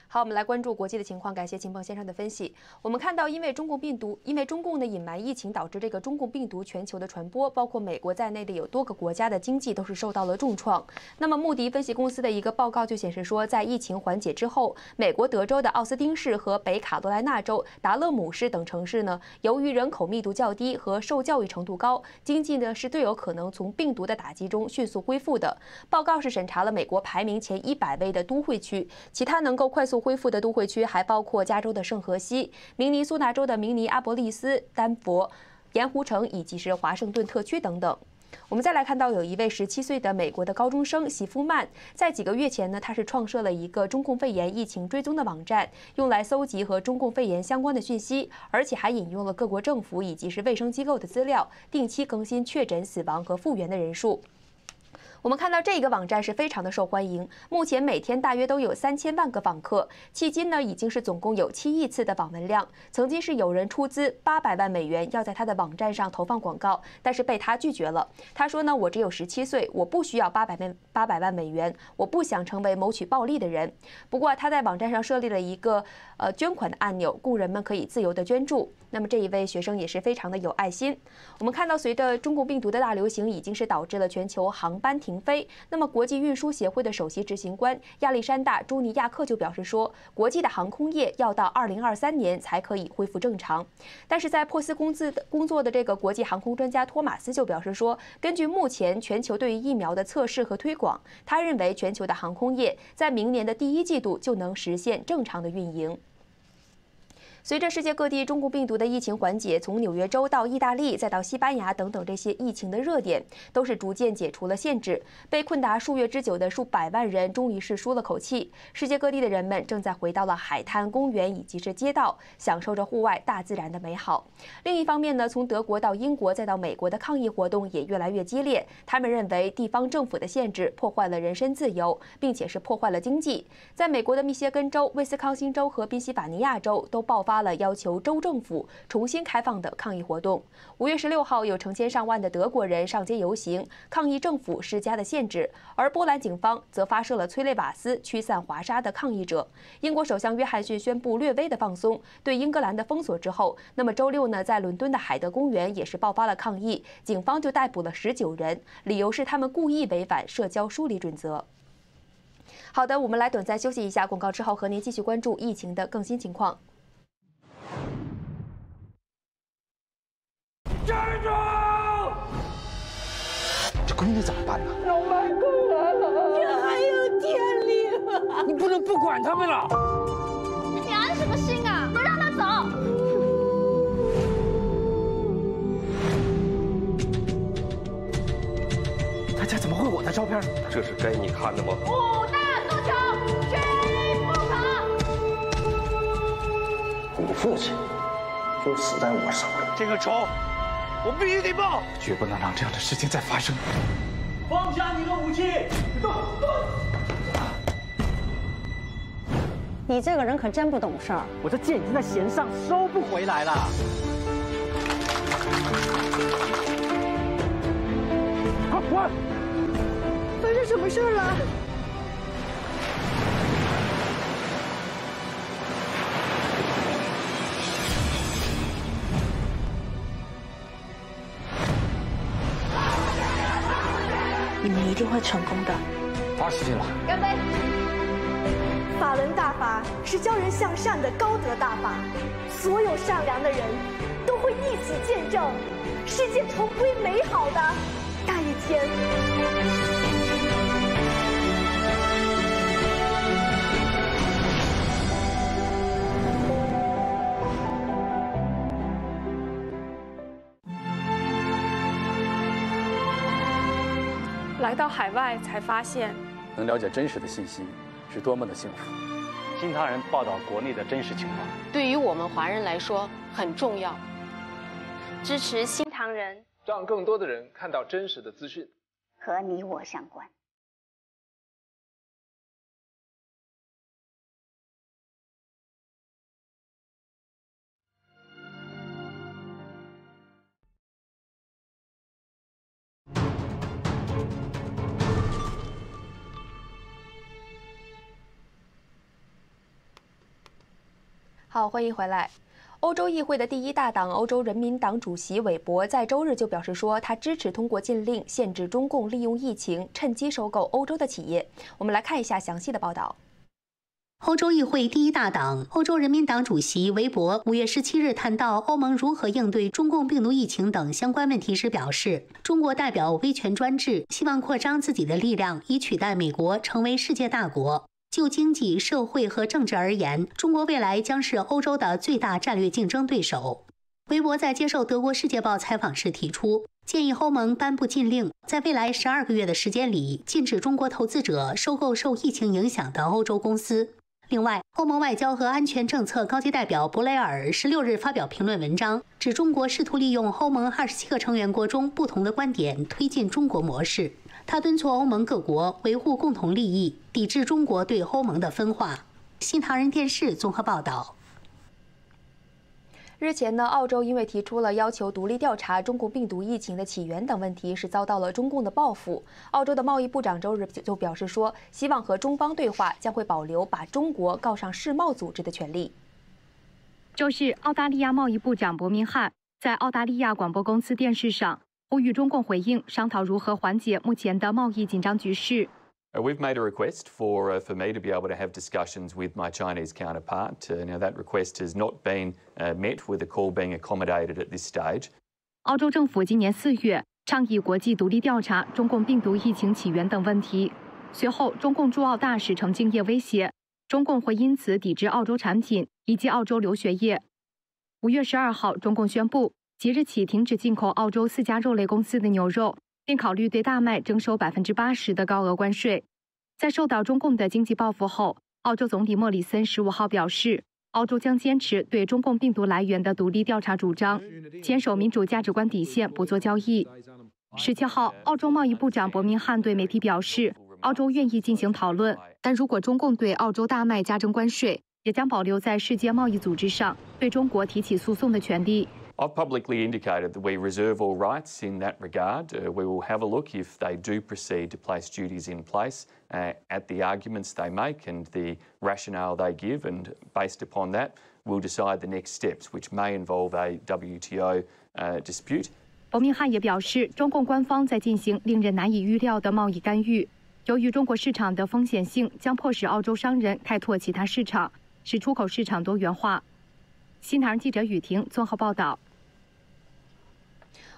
好，我们来关注国际的情况。感谢秦鹏先生的分析。我们看到，因为中共病毒，因为中共的隐瞒疫情，导致这个中共病毒全球的传播，包括美国在内的有多个国家的经济都是受到了重创。那么，穆迪分析公司的一个报告就显示说，在疫情缓解之后，美国德州的奥斯汀市和北卡罗来纳州达勒姆市等城市呢，由于人口密度较低和受教育程度高，经济呢是最有可能从病毒的打击中迅速恢复的。报告是审查了美国排名前一百位的都会区，其他能够快速。恢复的都会区还包括加州的圣荷西、明尼苏达州的明尼阿波利斯、丹佛、盐湖城，以及是华盛顿特区等等。我们再来看到有一位十七岁的美国的高中生席夫曼，在几个月前呢，他是创设了一个中共肺炎疫情追踪的网站，用来搜集和中共肺炎相关的讯息，而且还引用了各国政府以及是卫生机构的资料，定期更新确诊、死亡和复原的人数。我们看到这个网站是非常的受欢迎，目前每天大约都有三千万个访客，迄今呢已经是总共有七亿次的访问量。曾经是有人出资八百万美元要在他的网站上投放广告，但是被他拒绝了。他说呢，我只有十七岁，我不需要八百万八百万美元，我不想成为谋取暴利的人。不过他在网站上设立了一个呃捐款的按钮，供人们可以自由的捐助。那么这一位学生也是非常的有爱心。我们看到随着中共病毒的大流行，已经是导致了全球航班停。飞，那么国际运输协会的首席执行官亚历山大朱尼亚克就表示说，国际的航空业要到二零二三年才可以恢复正常。但是在珀斯工资工作的这个国际航空专家托马斯就表示说，根据目前全球对于疫苗的测试和推广，他认为全球的航空业在明年的第一季度就能实现正常的运营。随着世界各地中共病毒的疫情缓解，从纽约州到意大利，再到西班牙等等这些疫情的热点，都是逐渐解除了限制，被困达数月之久的数百万人终于是舒了口气。世界各地的人们正在回到了海滩、公园以及是街道，享受着户外大自然的美好。另一方面呢，从德国到英国再到美国的抗议活动也越来越激烈。他们认为地方政府的限制破坏了人身自由，并且是破坏了经济。在美国的密歇根州、威斯康星州和宾夕法尼亚州都爆发。发了要求州政府重新开放的抗议活动。五月十六号，有成千上万的德国人上街游行，抗议政府施加的限制。而波兰警方则发射了催泪瓦斯驱散华沙的抗议者。英国首相约翰逊宣布略微的放松对英格兰的封锁之后，那么周六呢，在伦敦的海德公园也是爆发了抗议，警方就逮捕了十九人，理由是他们故意违反社交疏离准则。好的，我们来短暂休息一下，广告之后和您继续关注疫情的更新情况。站住！这闺女怎么办呢？老卖光了，这还有天理吗？你不能不管他们了！你安什么心啊？我让他走。他家怎么会我的照片？这是该你看的吗？五大诉求，绝一不可。你父亲就死在我手里，这个仇。我必须得报！绝不能让这样的事情再发生。放下你的武器，别动！你这个人可真不懂事儿。我这剑已经在弦上，收不回来了。快滚！发生什么事儿了？一定会成功的！八十岁了，干杯！法轮大法是教人向善的高德大法，所有善良的人都会一起见证世界重归美好的那一天。到海外才发现，能了解真实的信息是多么的幸福。新唐人报道国内的真实情况，对于我们华人来说很重要。支持新唐人，让更多的人看到真实的资讯，和你我相关。好，欢迎回来。欧洲议会的第一大党欧洲人民党主席韦伯在周日就表示说，他支持通过禁令限制中共利用疫情趁机收购欧洲的企业。我们来看一下详细的报道。欧洲议会第一大党欧洲人民党主席韦伯五月十七日谈到欧盟如何应对中共病毒疫情等相关问题时表示，中国代表威权专制，希望扩张自己的力量以取代美国成为世界大国。就经济社会和政治而言，中国未来将是欧洲的最大战略竞争对手。微博在接受德国《世界报》采访时提出建议，欧盟颁布禁令，在未来十二个月的时间里禁止中国投资者收购受疫情影响的欧洲公司。另外，欧盟外交和安全政策高级代表博雷尔十六日发表评论文章，指中国试图利用欧盟二十七个成员国中不同的观点推进中国模式。他敦促欧盟各国维护共同利益，抵制中国对欧盟的分化。新唐人电视综合报道。日前呢，澳洲因为提出了要求独立调查中国病毒疫情的起源等问题，是遭到了中共的报复。澳洲的贸易部长周日就表示说，希望和中方对话，将会保留把中国告上世贸组织的权利。就是澳大利亚贸易部长伯明翰在澳大利亚广播公司电视上。呼吁中共回应，商讨如何缓解目前的贸易紧张局势。We've made a request for for me to be able to have discussions with my Chinese counterpart. Now that request has not been met with a call being accommodated at this stage. 澳洲政府今年四月倡议国际独立调查中共病毒疫情起源等问题。随后，中共驻澳大使程敬业威胁，中共会因此抵制澳洲产品以及澳洲留学业。五月十二号，中共宣布。即日起停止进口澳洲四家肉类公司的牛肉，并考虑对大麦征收百分之八十的高额关税。在受到中共的经济报复后，澳洲总理莫里森十五号表示，澳洲将坚持对中共病毒来源的独立调查主张，坚守民主价值观底线，不做交易。十七号，澳洲贸易部长伯明翰对媒体表示，澳洲愿意进行讨论，但如果中共对澳洲大麦加征关税，也将保留在世界贸易组织上对中国提起诉讼的权利。I've publicly indicated that we reserve all rights in that regard. Uh, we will have a look if they do proceed to place duties in place uh, at the arguments they make and the rationale they give, and based upon that, we'll decide the next steps, which may involve a WTO uh, dispute. 伯明翰也表示，中共官方在进行令人难以预料的贸易干预。由于中国市场的风险性，将迫使澳洲商人开拓其他市场，使出口市场多元化。新唐人记者雨婷综合报道。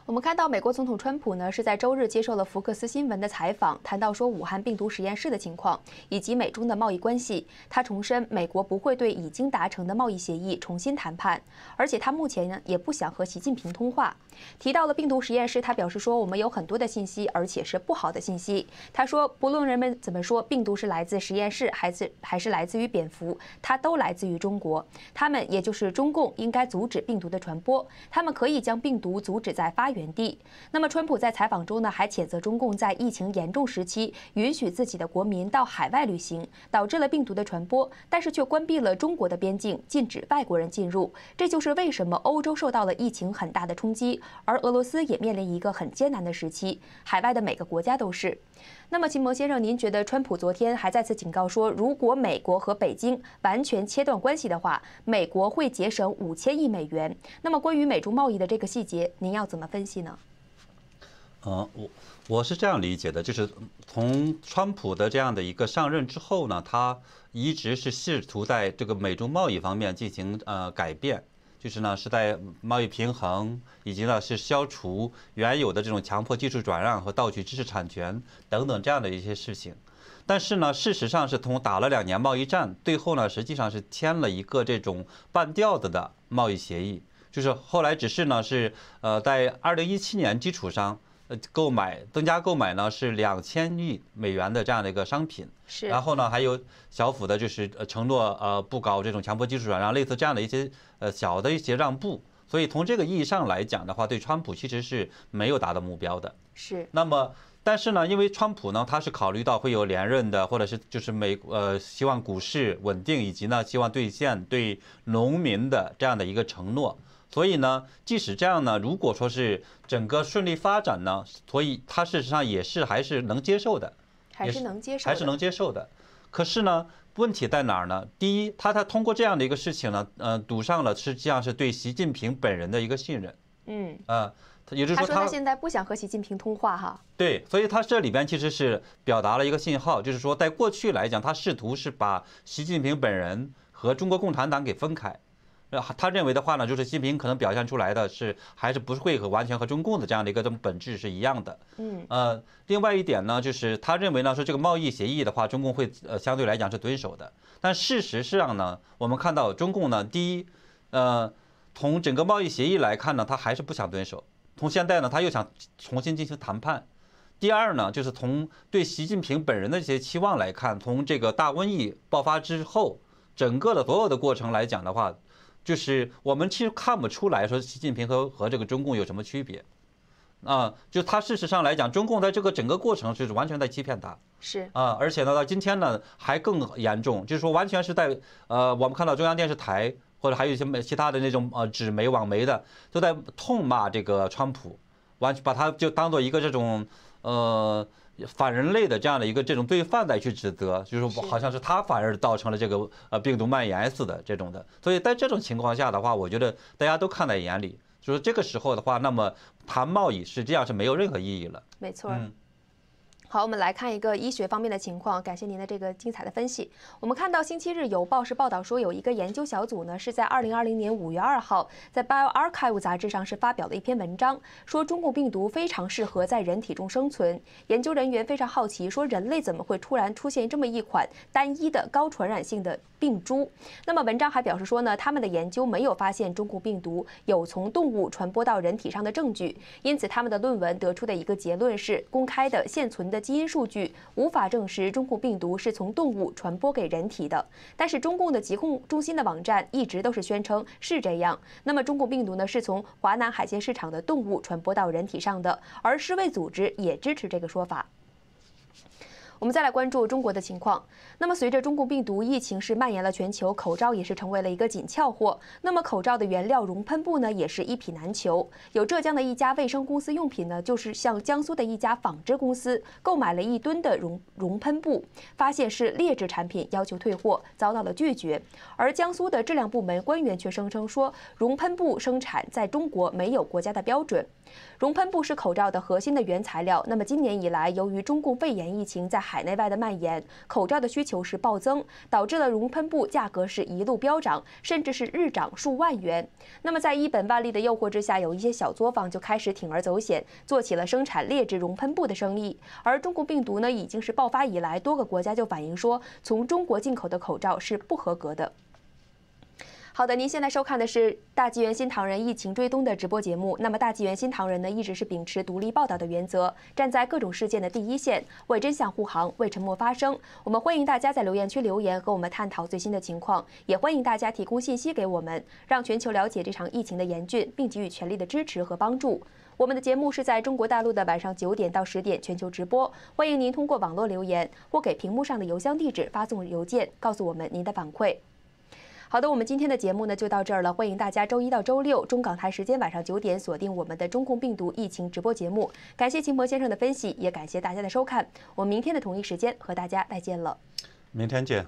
我们看到美国总统川普呢是在周日接受了福克斯新闻的采访，谈到说武汉病毒实验室的情况以及美中的贸易关系。他重申美国不会对已经达成的贸易协议重新谈判，而且他目前呢也不想和习近平通话。提到了病毒实验室，他表示说我们有很多的信息，而且是不好的信息。他说不论人们怎么说，病毒是来自实验室还是还是来自于蝙蝠，它都来自于中国。他们也就是中共应该阻止病毒的传播。他们可以将病毒阻止在发源。原地。那么，川普在采访中呢，还谴责中共在疫情严重时期允许自己的国民到海外旅行，导致了病毒的传播，但是却关闭了中国的边境，禁止外国人进入。这就是为什么欧洲受到了疫情很大的冲击，而俄罗斯也面临一个很艰难的时期，海外的每个国家都是。那么秦博先生，您觉得川普昨天还再次警告说，如果美国和北京完全切断关系的话，美国会节省五千亿美元。那么关于美中贸易的这个细节，您要怎么分析呢？嗯，我我是这样理解的，就是从川普的这样的一个上任之后呢，他一直是试图在这个美中贸易方面进行呃改变。就是呢，是在贸易平衡，以及呢是消除原有的这种强迫技术转让和盗取知识产权等等这样的一些事情。但是呢，事实上是从打了两年贸易战，最后呢实际上是签了一个这种半吊子的贸易协议，就是后来只是呢是呃在二零一七年基础上。呃，购买增加购买呢是两千亿美元的这样的一个商品，是。然后呢，还有小虎的，就是承诺呃不搞这种强迫技术转让，类似这样的一些呃小的一些让步。所以从这个意义上来讲的话，对川普其实是没有达到目标的。是。那么，但是呢，因为川普呢，他是考虑到会有连任的，或者是就是美呃希望股市稳定，以及呢希望兑现对农民的这样的一个承诺。所以呢，即使这样呢，如果说是整个顺利发展呢，所以他事实上也是还是能接受的，还是能接受，还是能接受的。可是呢，问题在哪儿呢？第一，他他通过这样的一个事情呢，嗯，赌上了实际上是对习近平本人的一个信任。嗯，啊，也就是说他现在不想和习近平通话哈。对，所以他这里边其实是表达了一个信号，就是说在过去来讲，他试图是把习近平本人和中国共产党给分开。他认为的话呢，就是习近平可能表现出来的，是还是不会和完全和中共的这样的一个这种本质是一样的。嗯，呃，另外一点呢，就是他认为呢，说这个贸易协议的话，中共会呃相对来讲是遵守的。但事实上呢，我们看到中共呢，第一，呃，从整个贸易协议来看呢，他还是不想遵守。从现在呢，他又想重新进行谈判。第二呢，就是从对习近平本人的一些期望来看，从这个大瘟疫爆发之后，整个的所有的过程来讲的话。就是我们其实看不出来，说习近平和和这个中共有什么区别，啊，就他事实上来讲，中共在这个整个过程是完全在欺骗他，是啊，而且呢，到今天呢还更严重，就是说完全是在呃，我们看到中央电视台或者还有一些其他的那种呃纸媒、网媒的都在痛骂这个川普，完全把他就当做一个这种呃。反人类的这样的一个这种罪犯来去指责，就是好像是他反而造成了这个呃病毒蔓延似的这种的，所以在这种情况下的话，我觉得大家都看在眼里，就是这个时候的话，那么谈贸易实际上是没有任何意义了。没错。嗯。好，我们来看一个医学方面的情况。感谢您的这个精彩的分析。我们看到星期日有报是报道说，有一个研究小组呢是在二零二零年五月二号在 Bioarchive 杂志上是发表了一篇文章，说中共病毒非常适合在人体中生存。研究人员非常好奇，说人类怎么会突然出现这么一款单一的高传染性的？病株。那么，文章还表示说呢，他们的研究没有发现中共病毒有从动物传播到人体上的证据，因此他们的论文得出的一个结论是，公开的现存的基因数据无法证实中共病毒是从动物传播给人体的。但是，中共的疾控中心的网站一直都是宣称是这样。那么，中共病毒呢，是从华南海鲜市场的动物传播到人体上的，而世卫组织也支持这个说法。我们再来关注中国的情况。那么，随着中共病毒疫情是蔓延了全球，口罩也是成为了一个紧俏货。那么，口罩的原料熔喷布呢，也是一匹难求。有浙江的一家卫生公司用品呢，就是向江苏的一家纺织公司购买了一吨的熔熔喷布，发现是劣质产品，要求退货，遭到了拒绝。而江苏的质量部门官员却声称说，熔喷布生产在中国没有国家的标准。熔喷布是口罩的核心的原材料。那么今年以来，由于中共肺炎疫情在海内外的蔓延，口罩的需求是暴增，导致了熔喷布价格是一路飙涨，甚至是日涨数万元。那么在一本万利的诱惑之下，有一些小作坊就开始铤而走险，做起了生产劣质熔喷布的生意。而中共病毒呢，已经是爆发以来，多个国家就反映说，从中国进口的口罩是不合格的。好的，您现在收看的是大纪元新唐人疫情追踪的直播节目。那么大纪元新唐人呢，一直是秉持独立报道的原则，站在各种事件的第一线，为真相护航，为沉默发声。我们欢迎大家在留言区留言，和我们探讨最新的情况，也欢迎大家提供信息给我们，让全球了解这场疫情的严峻，并给予全力的支持和帮助。我们的节目是在中国大陆的晚上九点到十点全球直播，欢迎您通过网络留言或给屏幕上的邮箱地址发送邮件，告诉我们您的反馈。好的，我们今天的节目呢就到这儿了。欢迎大家周一到周六中港台时间晚上九点锁定我们的《中共病毒疫情直播节目》。感谢秦博先生的分析，也感谢大家的收看。我们明天的同一时间和大家再见了。明天见。